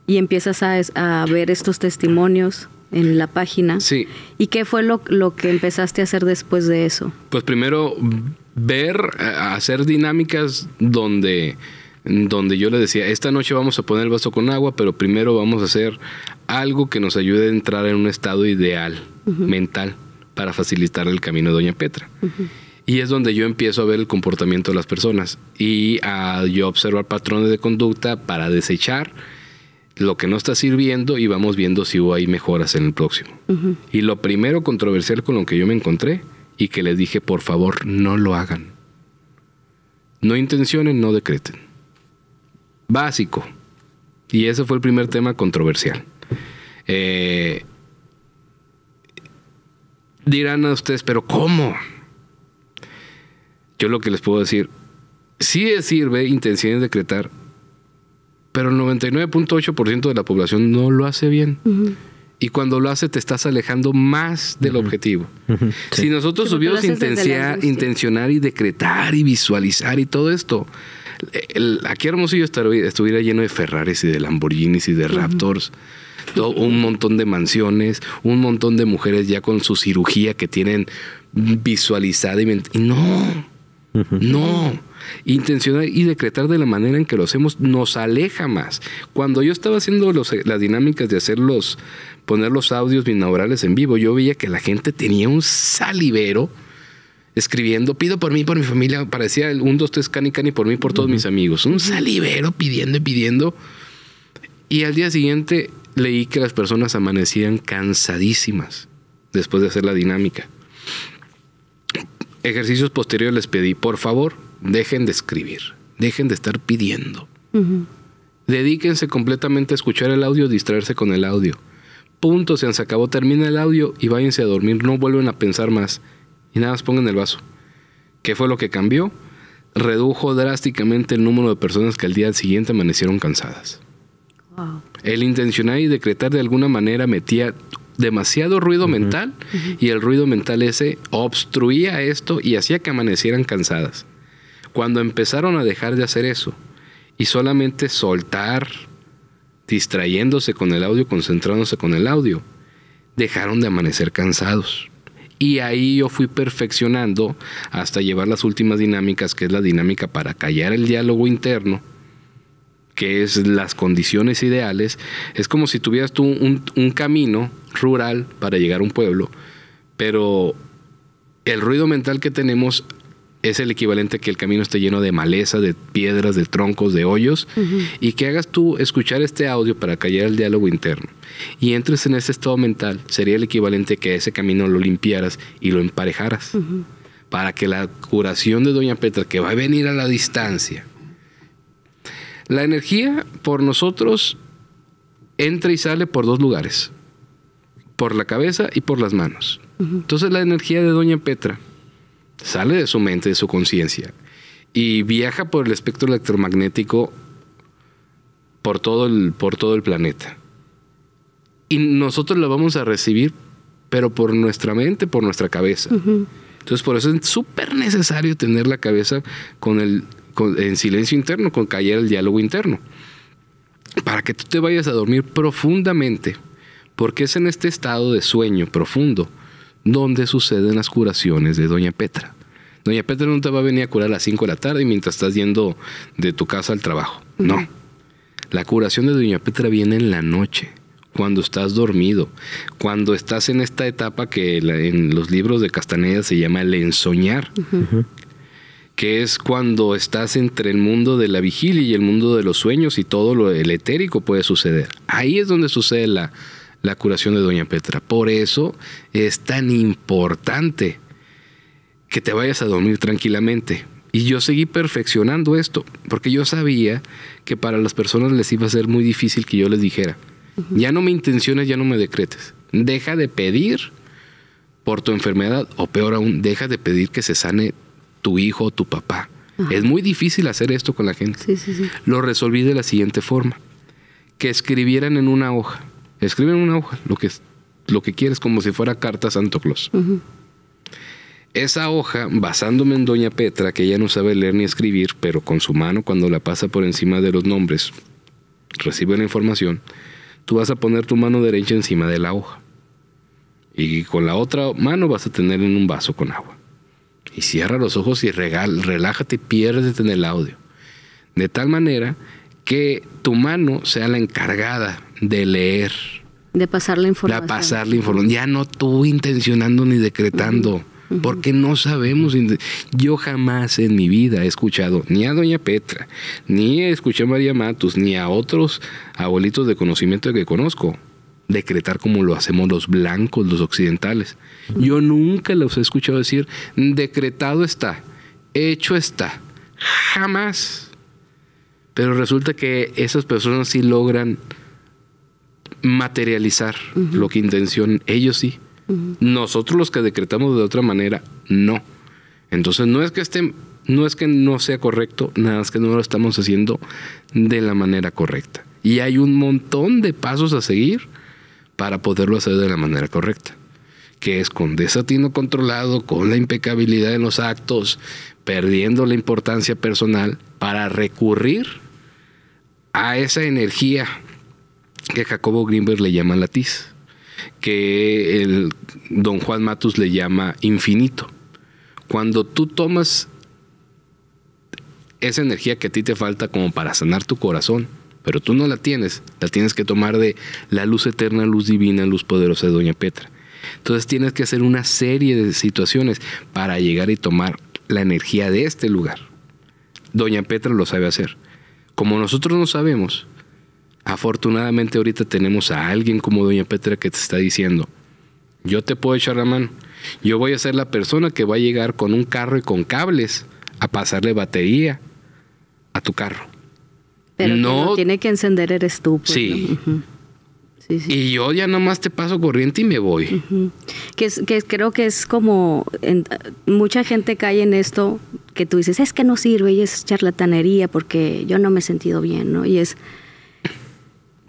y empiezas a, ver estos testimonios en la página. Sí. ¿Y qué fue lo, que empezaste a hacer después de eso? Pues primero ver, eh, hacer dinámicas donde donde yo le decía, esta noche vamos a poner el vaso con agua, pero primero vamos a hacer algo que nos ayude a entrar en un estado ideal, mental para facilitar el camino de Doña Petra. Y es donde yo empiezo a ver el comportamiento de las personas y a yo observar patrones de conducta para desechar lo que no está sirviendo y vamos viendo si hay mejoras en el próximo. Y lo primero controversial con lo que yo me encontré y que les dije, por favor, no lo hagan. No intencionen, no decreten. Básico. Y ese fue el primer tema controversial. Eh, dirán a ustedes, pero ¿cómo? Yo lo que les puedo decir, sí sirve intención de decretar, pero el 99.8% de la población no lo hace bien. Y cuando lo hace te estás alejando más del objetivo. Si nosotros hubiéramos intencionar y decretar y visualizar y todo esto, el, aquí Hermosillo estuviera lleno de Ferraris y de Lamborghinis y de Raptors un montón de mansiones, un montón de mujeres ya con su cirugía que tienen visualizada y, no, no intencionar y decretar de la manera en que lo hacemos nos aleja más. Cuando yo estaba haciendo eh, las dinámicas de hacer los, poner los audios binaurales en vivo, yo veía que la gente tenía un salivero escribiendo, pido por mí, por mi familia, parecía un, dos, 2, 3, cani, cani, por mí, por todos mis amigos. Un salivero pidiendo y pidiendo. Y al día siguiente leí que las personas amanecían cansadísimas después de hacer la dinámica. Ejercicios posteriores les pedí, por favor, dejen de escribir, dejen de estar pidiendo. Dedíquense completamente a escuchar el audio, distraerse con el audio. Punto, se acabó, termina el audio y váyanse a dormir, no vuelven a pensar más. Y nada más pongan el vaso. ¿Qué fue lo que cambió? Redujo drásticamente el número de personas que al día siguiente amanecieron cansadas. El intencionar y decretar de alguna manera metía demasiado ruido mental y el ruido mental ese obstruía esto y hacía que amanecieran cansadas. Cuando empezaron a dejar de hacer eso y solamente soltar, distrayéndose con el audio, concentrándose con el audio, dejaron de amanecer cansados. Y ahí yo fui perfeccionando hasta llevar las últimas dinámicas, que es la dinámica para callar el diálogo interno que es las condiciones ideales, es como si tuvieras tú un, camino rural para llegar a un pueblo, pero el ruido mental que tenemos es el equivalente a que el camino esté lleno de maleza, de piedras, de troncos, de hoyos, y que hagas tú escuchar este audio para callar el diálogo interno y entres en ese estado mental, sería el equivalente a que ese camino lo limpiaras y lo emparejaras, para que la curación de Doña Petra, que va a venir a la distancia, la energía por nosotros entra y sale por dos lugares, por la cabeza y por las manos. Entonces la energía de Doña Petra sale de su mente, de su conciencia, y viaja por el espectro electromagnético por todo el, por todo el planeta. Y nosotros la vamos a recibir, pero por nuestra mente, por nuestra cabeza. Entonces por eso es súper necesario tener la cabeza con el en silencio interno, con callar el diálogo interno. Para que tú te vayas a dormir profundamente, porque es en este estado de sueño profundo donde suceden las curaciones de Doña Petra. Doña Petra no te va a venir a curar a las 5 de la tarde mientras estás yendo de tu casa al trabajo. No. La curación de Doña Petra viene en la noche, cuando estás dormido, cuando estás en esta etapa que en los libros de Castaneda se llama el ensoñar, que es cuando estás entre el mundo de la vigilia y el mundo de los sueños y todo lo etérico puede suceder. Ahí es donde sucede la, curación de Doña Petra. Por eso es tan importante que te vayas a dormir tranquilamente. Y yo seguí perfeccionando esto, porque yo sabía que para las personas les iba a ser muy difícil que yo les dijera, ya no me intenciones, ya no me decretes, deja de pedir por tu enfermedad, o peor aún, deja de pedir que se sane tu hijo o tu papá. Es muy difícil hacer esto con la gente. Sí, sí, sí. Lo resolví de la siguiente forma. Que escribieran en una hoja. Escriben en una hoja lo que, lo que quieres, como si fuera carta a Santo Claus. Esa hoja, basándome en Doña Petra, que ella no sabe leer ni escribir, pero con su mano cuando la pasa por encima de los nombres, recibe la información, tú vas a poner tu mano derecha encima de la hoja. Y con la otra mano vas a tener en un vaso con agua. Y cierra los ojos y regal, relájate, piérdete en el audio. De tal manera que tu mano sea la encargada de leer. De pasar la información. De pasar la información. Ya no tú intencionando ni decretando. Porque no sabemos. Yo jamás en mi vida he escuchado ni a Doña Petra, ni escuché a María Matus, ni a otros abuelitos de conocimiento que conozco decretar como lo hacemos los blancos, los occidentales. Yo nunca los he escuchado decir, decretado está, hecho está, jamás. Pero resulta que esas personas sí logran materializar lo que intencionan, ellos sí. Nosotros los que decretamos de otra manera, no. Entonces no es que no es que no sea correcto, nada más que no lo estamos haciendo de la manera correcta. Y hay un montón de pasos a seguir para poderlo hacer de la manera correcta, que es con desatino controlado, con la impecabilidad en los actos, perdiendo la importancia personal para recurrir a esa energía que Jacobo Greenberg le llama latiz, que el don Juan Matus le llama infinito. Cuando tú tomas esa energía que a ti te falta como para sanar tu corazón, pero tú no la tienes, la tienes que tomar de la luz eterna, luz divina, luz poderosa de Doña Petra. Entonces tienes que hacer una serie de situaciones para llegar y tomar la energía de este lugar. Doña Petra lo sabe hacer. Como nosotros no sabemos, afortunadamente ahorita tenemos a alguien como Doña Petra que te está diciendo, yo te puedo echar la mano, yo voy a ser la persona que va a llegar con un carro y con cables a pasarle batería a tu carro pero no, tiene que encender eres tú. Pues, sí. Sí, Y yo ya nomás te paso corriente y me voy. que, que creo que es como, mucha gente cae en esto que tú dices, es que no sirve y es charlatanería porque yo no me he sentido bien, ¿no? Y es,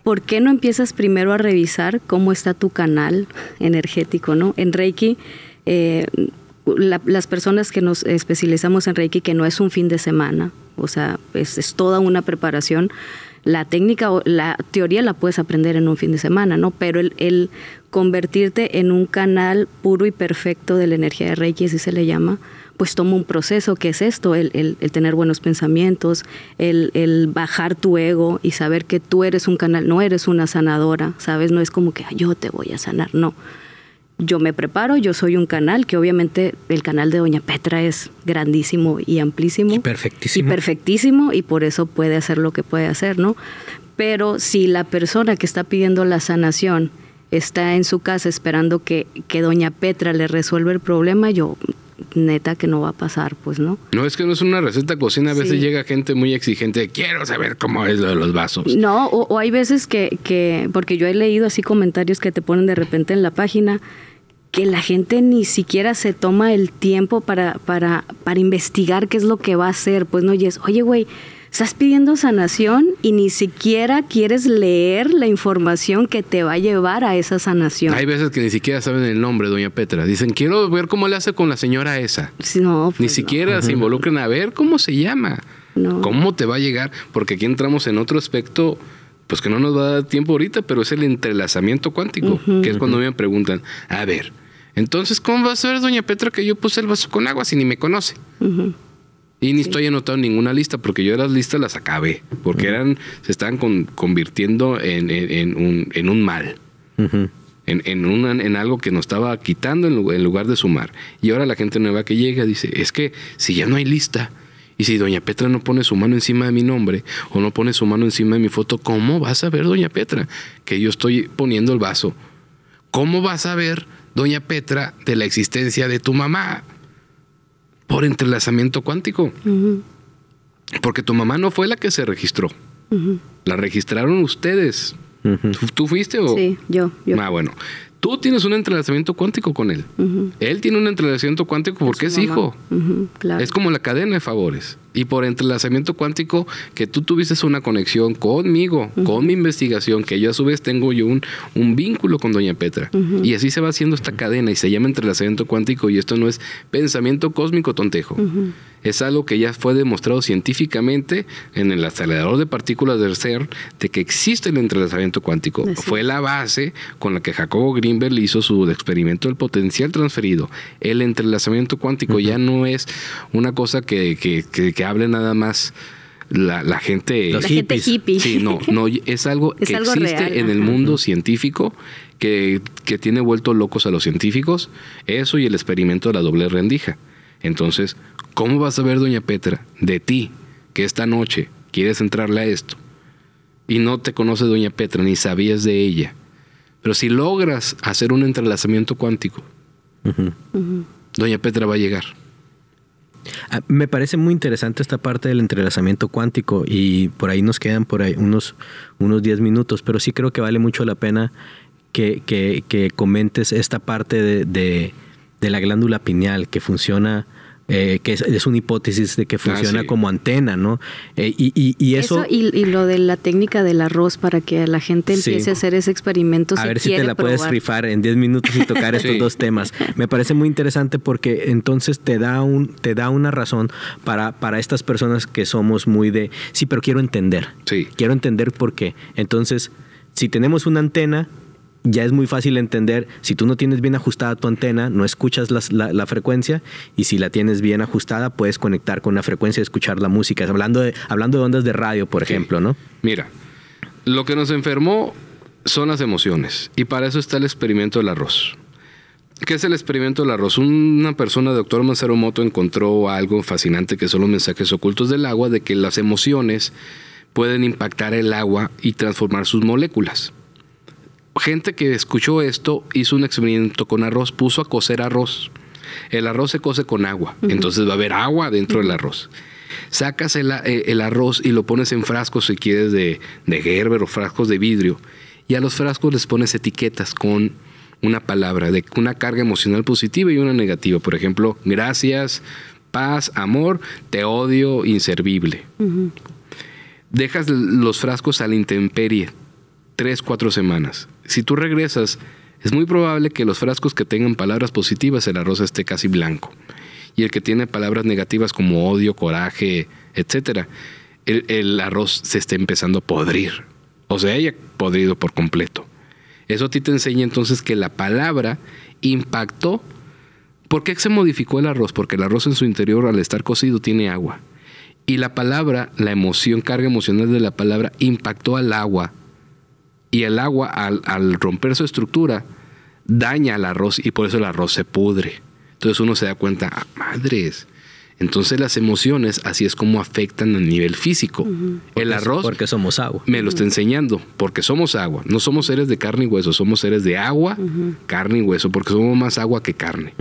¿por qué no empiezas primero a revisar cómo está tu canal energético, ¿no? En Reiki, eh, las personas que nos especializamos en Reiki, que no es un fin de semana, o sea, es, toda una preparación. La técnica o la teoría la puedes aprender en un fin de semana, ¿no? Pero el, convertirte en un canal puro y perfecto de la energía de Reiki, así se le llama, pues toma un proceso que es esto, el, el, tener buenos pensamientos, el, el, bajar tu ego y saber que tú eres un canal, no eres una sanadora, ¿sabes? No es como que yo te voy a sanar, no yo me preparo, yo soy un canal, que obviamente el canal de Doña Petra es grandísimo y amplísimo. Y perfectísimo. Y perfectísimo, y por eso puede hacer lo que puede hacer, ¿no? Pero si la persona que está pidiendo la sanación está en su casa esperando que, Doña Petra le resuelva el problema, yo neta que no va a pasar, pues, ¿no? No, es que no es una receta cocina. A veces llega gente muy exigente, quiero saber cómo es lo de los vasos. No, o, o hay veces que, que, porque yo he leído así comentarios que te ponen de repente en la página, que la gente ni siquiera se toma el tiempo para, para, para investigar qué es lo que va a hacer. Pues no, y oye, güey, estás pidiendo sanación y ni siquiera quieres leer la información que te va a llevar a esa sanación. Hay veces que ni siquiera saben el nombre, doña Petra. Dicen, quiero ver cómo le hace con la señora esa. No, pues ni siquiera se involucran a ver cómo se llama. No. ¿Cómo te va a llegar? Porque aquí entramos en otro aspecto pues que no nos va a dar tiempo ahorita, pero es el entrelazamiento cuántico, que es cuando me preguntan, a ver, entonces, ¿cómo va a saber, doña Petra, que yo puse el vaso con agua si ni me conoce? Y ni estoy anotando ninguna lista, porque yo las listas las acabé, porque eran, se estaban convirtiendo en, un, mal, en, algo que nos estaba quitando en, lugar de sumar. Y ahora la gente nueva que llega dice, es que si ya no hay lista, y si doña Petra no pone su mano encima de mi nombre o no pone su mano encima de mi foto, ¿cómo vas a ver, doña Petra, que yo estoy poniendo el vaso? ¿Cómo vas a ver? doña Petra, de la existencia de tu mamá por entrelazamiento cuántico. Porque tu mamá no fue la que se registró. La registraron ustedes. ¿Tú, fuiste o...? Sí, yo, Ah, bueno. Tú tienes un entrelazamiento cuántico con él. Él tiene un entrelazamiento cuántico porque es hijo. Es como la cadena de favores y por entrelazamiento cuántico que tú tuviste una conexión conmigo, con mi investigación, que yo a su vez tengo yo un, un vínculo con Doña Petra. Y así se va haciendo esta cadena y se llama entrelazamiento cuántico y esto no es pensamiento cósmico tontejo. Es algo que ya fue demostrado científicamente en el acelerador de partículas del CERN de que existe el entrelazamiento cuántico. Fue la base con la que Jacobo Greenberg hizo su experimento del potencial transferido. El entrelazamiento cuántico ya no es una cosa que hable nada más la, gente... gente hippie. Sí, no, no, es algo que existe en el mundo científico que, tiene vuelto locos a los científicos, eso y el experimento de la doble rendija. Entonces, ¿cómo vas a ver, doña Petra, de ti, que esta noche quieres entrarle a esto? Y no te conoce doña Petra, ni sabías de ella. Pero si logras hacer un entrelazamiento cuántico, doña Petra va a llegar. Ah, me parece muy interesante esta parte del entrelazamiento cuántico y por ahí nos quedan por ahí unos, unos 10 minutos, pero sí creo que vale mucho la pena que, comentes esta parte de, la glándula pineal que funciona eh, que es, una hipótesis de que ah, funciona como antena, ¿no? Eh, y, eso... y, lo de la técnica del arroz para que la gente empiece a hacer ese experimento. A ver si te la puedes rifar en 10 minutos y tocar estos dos temas. Me parece muy interesante porque entonces te da, un, te da una razón para, para estas personas que somos muy de, sí, pero quiero entender. Sí. Quiero entender por qué. Entonces, si tenemos una antena, ya es muy fácil entender, si tú no tienes bien ajustada tu antena, no escuchas la, frecuencia y si la tienes bien ajustada puedes conectar con la frecuencia y escuchar la música. Hablando de, hablando de ondas de radio, por ejemplo, ¿no? Mira, lo que nos enfermó son las emociones y para eso está el experimento del arroz. ¿Qué es el experimento del arroz? Una persona, doctor Masaru Moto, encontró algo fascinante que son los mensajes ocultos del agua, de que las emociones pueden impactar el agua y transformar sus moléculas gente que escuchó esto hizo un experimento con arroz, puso a cocer arroz. El arroz se cose con agua, entonces va a haber agua dentro del arroz. Sacas eh, el, arroz y lo pones en frascos si quieres de, de Gerber o frascos de vidrio. Y a los frascos les pones etiquetas con una palabra, de una carga emocional positiva y una negativa. Por ejemplo, gracias, paz, amor, te odio, inservible. Dejas los frascos a la intemperie, tres, cuatro semanas si tú regresas, es muy probable que los frascos que tengan palabras positivas el arroz esté casi blanco. Y el que tiene palabras negativas como odio, coraje, etc., el, arroz se está empezando a podrir. O sea, haya podrido por completo. Eso a ti te enseña entonces que la palabra impactó. ¿Por qué se modificó el arroz? Porque el arroz en su interior al estar cocido tiene agua. Y la palabra, la emoción, carga emocional de la palabra impactó al agua y el agua, al, romper su estructura, daña al arroz y por eso el arroz se pudre. Entonces uno se da cuenta, ah, madres, entonces las emociones así es como afectan a nivel físico. El arroz... Porque somos agua. Me lo está enseñando, porque somos agua. No somos seres de carne y hueso, somos seres de agua, carne y hueso, porque somos más agua que carne.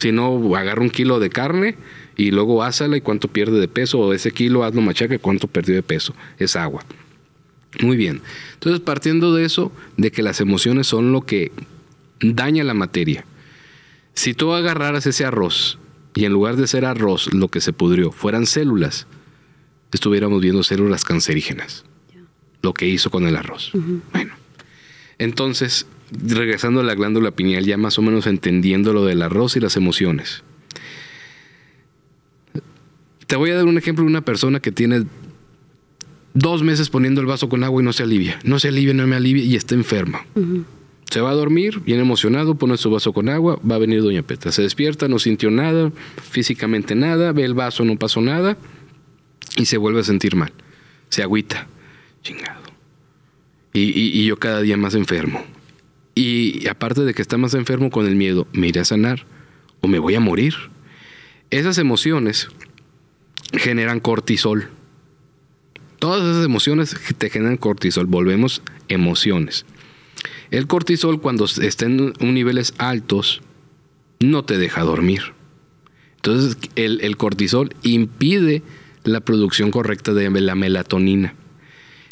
Si no, agarra un kilo de carne y luego házala y cuánto pierde de peso, o ese kilo hazlo machaca y cuánto perdió de peso. Es agua. Muy bien. Entonces, partiendo de eso, de que las emociones son lo que daña la materia. Si tú agarraras ese arroz y en lugar de ser arroz lo que se pudrió fueran células, estuviéramos viendo células cancerígenas. Lo que hizo con el arroz. Bueno. Entonces, regresando a la glándula pineal, ya más o menos entendiendo lo del arroz y las emociones. Te voy a dar un ejemplo de una persona que tiene dos meses poniendo el vaso con agua y no se alivia. No se alivia, no me alivia y está enferma. Se va a dormir, viene emocionado, pone su vaso con agua, va a venir Doña Petra. Se despierta, no sintió nada, físicamente nada, ve el vaso, no pasó nada y se vuelve a sentir mal. Se agüita. Chingado. Y, y yo cada día más enfermo. Y aparte de que está más enfermo con el miedo, me iré a sanar o me voy a morir. Esas emociones generan cortisol Todas esas emociones te generan cortisol. Volvemos emociones. El cortisol cuando está en niveles altos no te deja dormir. Entonces el, el cortisol impide la producción correcta de la melatonina.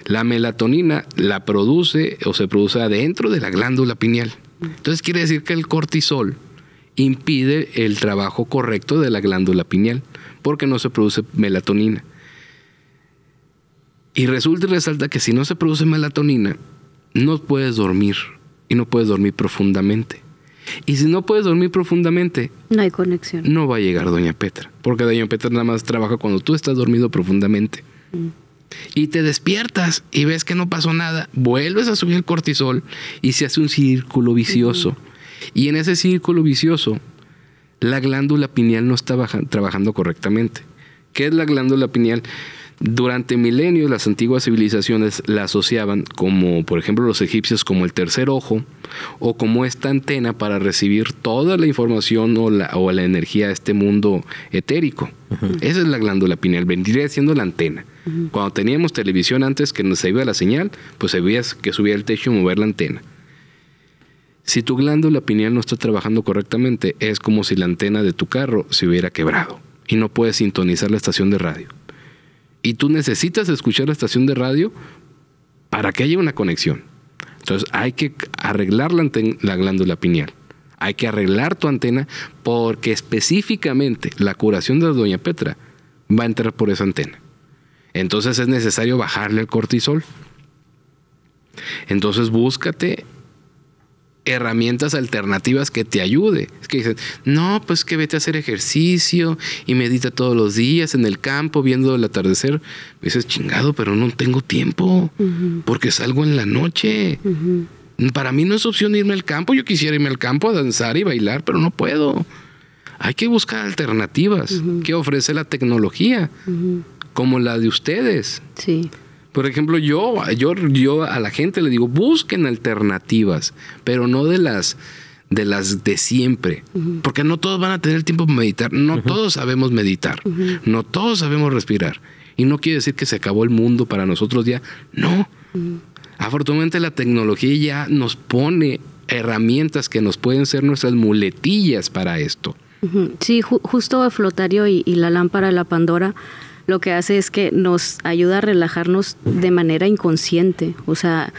La melatonina la produce o se produce adentro de la glándula pineal. Entonces quiere decir que el cortisol impide el trabajo correcto de la glándula pineal porque no se produce melatonina. Y resulta y resalta que si no se produce melatonina, no puedes dormir y no puedes dormir profundamente. Y si no puedes dormir profundamente, no hay conexión. No va a llegar Doña Petra, porque Doña Petra nada más trabaja cuando tú estás dormido profundamente. Mm. Y te despiertas y ves que no pasó nada, vuelves a subir el cortisol y se hace un círculo vicioso. Y en ese círculo vicioso, la glándula pineal no está trabajando correctamente. ¿Qué es la glándula pineal? Durante milenios las antiguas civilizaciones la asociaban como, por ejemplo, los egipcios como el tercer ojo o como esta antena para recibir toda la información o la, energía de este mundo etérico. Esa es la glándula pineal, vendría siendo la antena. Cuando teníamos televisión antes que nos iba la señal, pues se que subía el techo y mover la antena. Si tu glándula pineal no está trabajando correctamente, es como si la antena de tu carro se hubiera quebrado y no puedes sintonizar la estación de radio y tú necesitas escuchar la estación de radio para que haya una conexión. Entonces hay que arreglar la, glándula pineal. Hay que arreglar tu antena porque específicamente la curación de doña Petra va a entrar por esa antena. Entonces es necesario bajarle el cortisol. Entonces búscate herramientas alternativas que te ayude. Es que dices, no, pues que vete a hacer ejercicio y medita todos los días en el campo viendo el atardecer. Me dices, chingado, pero no tengo tiempo porque salgo en la noche. Para mí no es opción irme al campo. Yo quisiera irme al campo a danzar y bailar, pero no puedo. Hay que buscar alternativas que ofrece la tecnología, como la de ustedes. Sí. Por ejemplo, yo, yo, yo a la gente le digo, busquen alternativas, pero no de las de las de siempre, porque no todos van a tener tiempo para meditar, no todos sabemos meditar, no todos sabemos respirar. Y no quiere decir que se acabó el mundo para nosotros ya, no. Afortunadamente la tecnología ya nos pone herramientas que nos pueden ser nuestras muletillas para esto. Sí, ju justo Flotario y la lámpara de la Pandora lo que hace es que nos ayuda a relajarnos de manera inconsciente. O sea,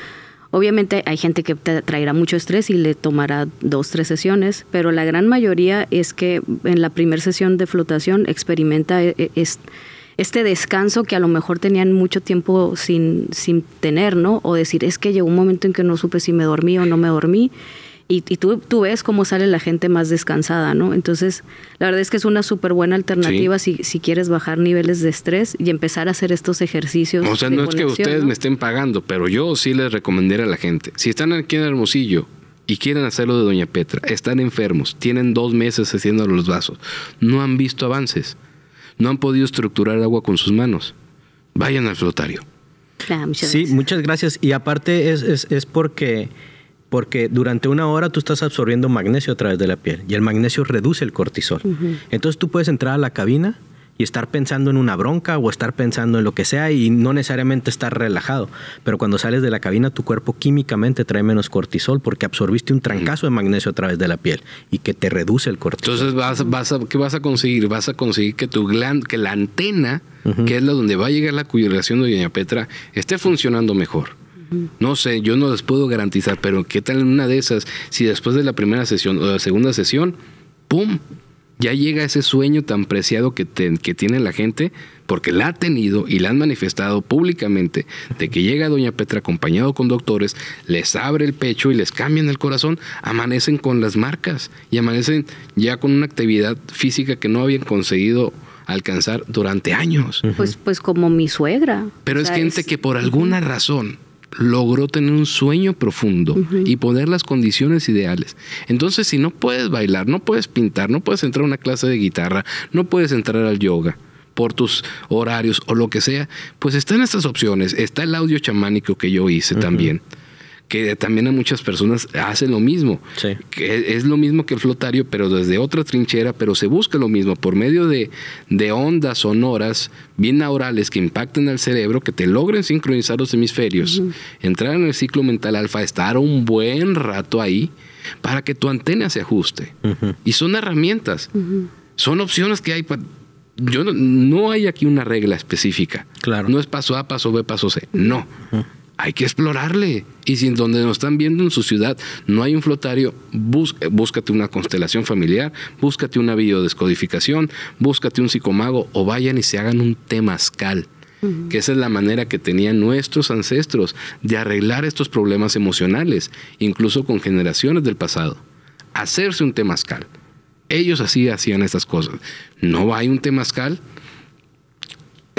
obviamente hay gente que traerá mucho estrés y le tomará dos, tres sesiones, pero la gran mayoría es que en la primera sesión de flotación experimenta e, e, este descanso que a lo mejor tenían mucho tiempo sin, sin tener, ¿no? O decir, es que llegó un momento en que no supe si me dormí o no me dormí y, tú, tú, ves cómo sale la gente más descansada, ¿no? Entonces, la verdad es que es una súper buena alternativa si, si, quieres bajar niveles de estrés y empezar a hacer estos ejercicios. O sea, no es que ustedes me estén pagando, pero yo sí les recomendaría a la gente. Si están aquí en Hermosillo y quieren hacerlo de Doña Petra, están enfermos, tienen dos meses haciendo los vasos, no han visto avances, no han podido estructurar agua con sus manos, vayan al flotario. sí, muchas gracias. Y aparte es porque porque durante una hora tú estás absorbiendo magnesio a través de la piel y el magnesio reduce el cortisol. Entonces tú puedes entrar a la cabina y estar pensando en una bronca o estar pensando en lo que sea y no necesariamente estar relajado. Pero cuando sales de la cabina, tu cuerpo químicamente trae menos cortisol porque absorbiste un trancazo de magnesio a través de la piel y que te reduce el cortisol. Entonces, vas, vas a, ¿qué vas a conseguir? Vas a conseguir que tu que la antena, que es la donde va a llegar la curación de Doña Petra, esté funcionando mejor. No sé, yo no les puedo garantizar, pero ¿qué tal en una de esas? Si después de la primera sesión o la segunda sesión, ¡pum! Ya llega ese sueño tan preciado que, que tiene la gente, porque la ha tenido y la han manifestado públicamente, de que llega Doña Petra acompañado con doctores, les abre el pecho y les cambian el corazón, amanecen con las marcas y amanecen ya con una actividad física que no habían conseguido alcanzar durante años. Pues, pues como mi suegra. Pero es gente que por alguna razón logró tener un sueño profundo y poner las condiciones ideales. Entonces, si no puedes bailar, no puedes pintar, no puedes entrar a una clase de guitarra, no puedes entrar al yoga por tus horarios o lo que sea, pues están estas opciones. Está el audio chamánico que yo hice también que también a muchas personas hacen lo mismo. Sí. Que es lo mismo que el flotario, pero desde otra trinchera, pero se busca lo mismo por medio de, de ondas sonoras bien aurales que impacten al cerebro, que te logren sincronizar los hemisferios, entrar en el ciclo mental alfa, estar un buen rato ahí para que tu antena se ajuste. Y son herramientas, son opciones que hay yo no, hay aquí una regla específica. Claro. No es paso A, paso B, paso C. No hay que explorarle. Y si en donde nos están viendo en su ciudad no hay un flotario, eh, búscate una constelación familiar, búscate una biodescodificación, búscate un psicomago o vayan y se hagan un temazcal. Que esa es la manera que tenían nuestros ancestros de arreglar estos problemas emocionales, incluso con generaciones del pasado. Hacerse un temazcal. Ellos así hacían estas cosas. No hay un temazcal,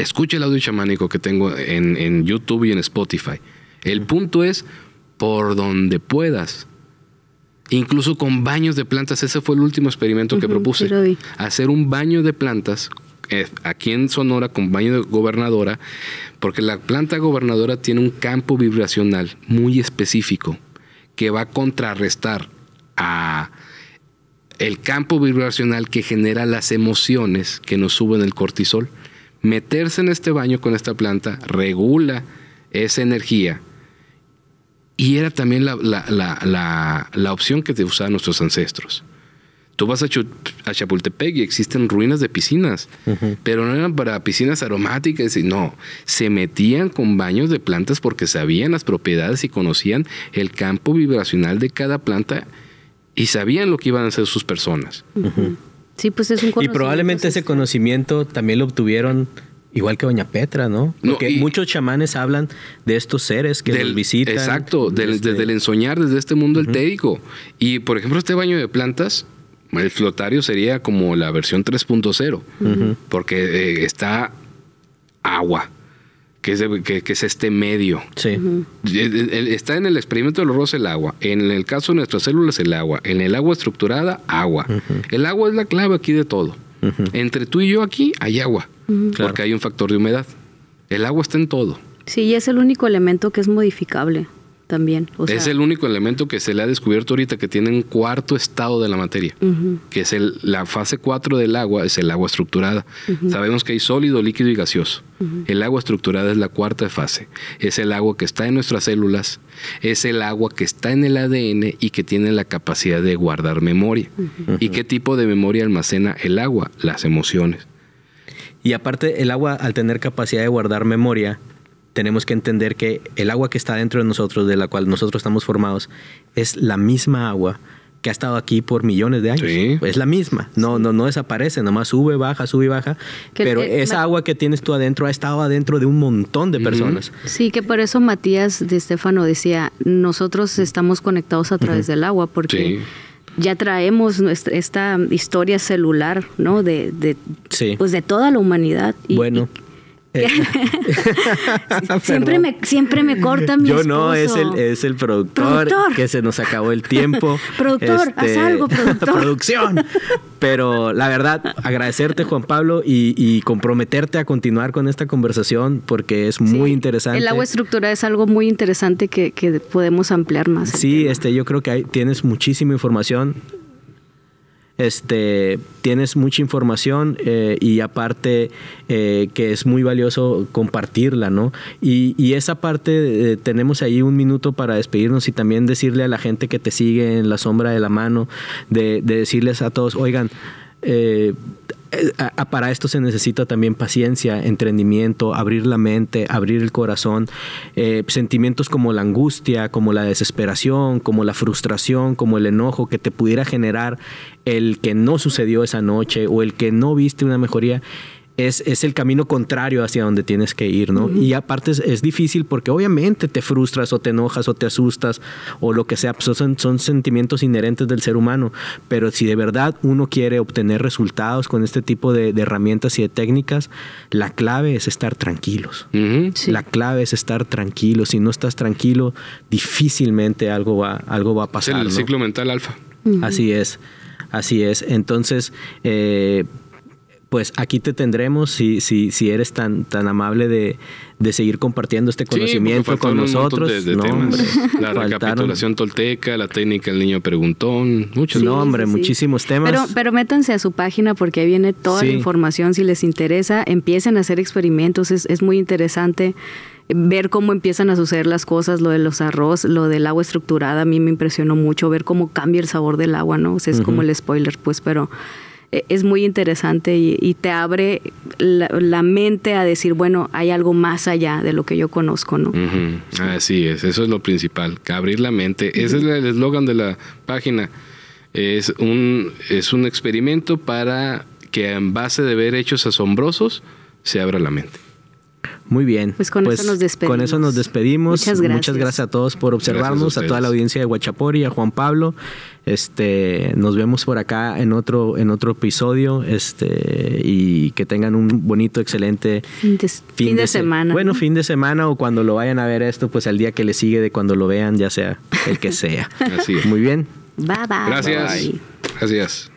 escuche el audio chamánico que tengo en, YouTube y en Spotify. El punto es por donde puedas. Incluso con baños de plantas, ese fue el último experimento que propuse. Hacer un baño de plantas eh, aquí en Sonora con baño de gobernadora, porque la planta gobernadora tiene un campo vibracional muy específico que va a contrarrestar a el campo vibracional que genera las emociones que nos suben el cortisol meterse en este baño con esta planta regula esa energía. Y era también la, opción que usaban nuestros ancestros. Tú vas a, a Chapultepec y existen ruinas de piscinas, pero no eran para piscinas aromáticas, no, se metían con baños de plantas porque sabían las propiedades y conocían el campo vibracional de cada planta y sabían lo que iban a hacer sus personas pues Y probablemente ese conocimiento también lo obtuvieron Igual que Doña Petra, ¿no? Porque muchos chamanes hablan de estos seres que del, los visitan. Exacto, del, desde... el ensoñar, desde este mundo el Y por ejemplo, este baño de plantas, el flotario sería como la versión 3.0, porque eh, está agua, que es, este medio. Sí. Está en el experimento de los el agua, en el caso de nuestras células el agua, en el agua estructurada, agua. El agua es la clave aquí de todo. Entre tú y yo aquí hay agua, porque hay un factor de humedad. El agua está en todo. Sí, y es el único elemento que es modificable también. es el único elemento que se le ha descubierto ahorita que tiene un cuarto estado de la materia, que es la fase 4 del agua, es el agua estructurada. Sabemos que hay sólido, líquido y gaseoso. El agua estructurada es la cuarta fase. Es el agua que está en nuestras células, es el agua que está en el ADN y que tiene la capacidad de guardar memoria. ¿Y qué tipo de memoria almacena el agua? Las emociones. Y aparte, el agua, al tener capacidad de guardar memoria, tenemos que entender que el agua que está dentro de nosotros, de la cual nosotros estamos formados, es la misma agua que ha estado aquí por millones de años. Es la misma, no, no, no desaparece, nomás sube, baja, sube y baja. pero esa agua que tienes tú adentro ha estado adentro de un montón de personas. Sí, que por eso Matías de Estefano decía, nosotros estamos conectados a través del agua, porque... ya traemos nuestra, esta historia celular, ¿no? De, de pues de toda la humanidad. bueno, eh, siempre, me, siempre me corta mi Yo no, es el, productor, que se nos acabó el tiempo. productor, haz este, algo, productor. producción. Pero la verdad, agradecerte, Juan Pablo, y, comprometerte a continuar con esta conversación porque es muy interesante. El agua estructura es algo muy interesante que, que podemos ampliar más. Sí, este, yo creo que tienes muchísima información este, tienes mucha información eh, y aparte eh, que es muy valioso compartirla, ¿no? Y, esa parte eh, tenemos ahí un minuto para despedirnos y también decirle a la gente que te sigue en la sombra de la mano, de, decirles a todos, oigan, para esto se necesita también paciencia, entendimiento, abrir la mente, abrir el corazón, sentimientos como la angustia, como la desesperación, como la frustración, como el enojo que te pudiera generar el que no sucedió esa noche o el que no viste una mejoría, es, es, el camino contrario hacia donde tienes que ir, ¿no? Y aparte es, difícil porque obviamente te frustras o te enojas o te asustas o lo que sea, pues, son, son, sentimientos inherentes del ser humano, pero si de verdad uno quiere obtener resultados con este tipo de, herramientas y de técnicas, la clave es estar tranquilos. La clave es estar tranquilos Si no estás tranquilo, difícilmente algo va, algo va a pasar. el ciclo mental alfa. Así es. Así es. Entonces, eh, pues aquí te tendremos si, si, si eres tan, tan amable de, seguir compartiendo este conocimiento con nosotros. la recapitulación tolteca, la técnica del niño preguntón, muchos. nombres, muchísimos temas. Pero, pero métanse a su página porque ahí viene toda la información si les interesa. Empiecen a hacer experimentos, es, es muy interesante ver cómo empiezan a suceder las cosas, lo de los arroz, lo del agua estructurada, a mí me impresionó mucho ver cómo cambia el sabor del agua, ¿no? O sea, es como el spoiler, pues, pero e, es muy interesante y, te abre la, mente a decir, bueno, hay algo más allá de lo que yo conozco, ¿no? Así es, eso es lo principal, abrir la mente. Ese es el eslogan de la página. Es un, es un experimento para que en base de ver hechos asombrosos se abra la mente. Muy bien. Pues con eso pues nos despedimos. Con eso nos despedimos. Muchas gracias. Muchas gracias a todos por observarnos, a, toda la audiencia de Guachapori, a Juan Pablo. Este, nos vemos por acá en otro, en otro episodio. Este, y que tengan un bonito, excelente fin de, semana. bueno, fin de semana o cuando lo vayan a ver esto, pues al día que le sigue de cuando lo vean, ya sea el que sea. Así es. Muy bien. Bye bye. Gracias. Gracias.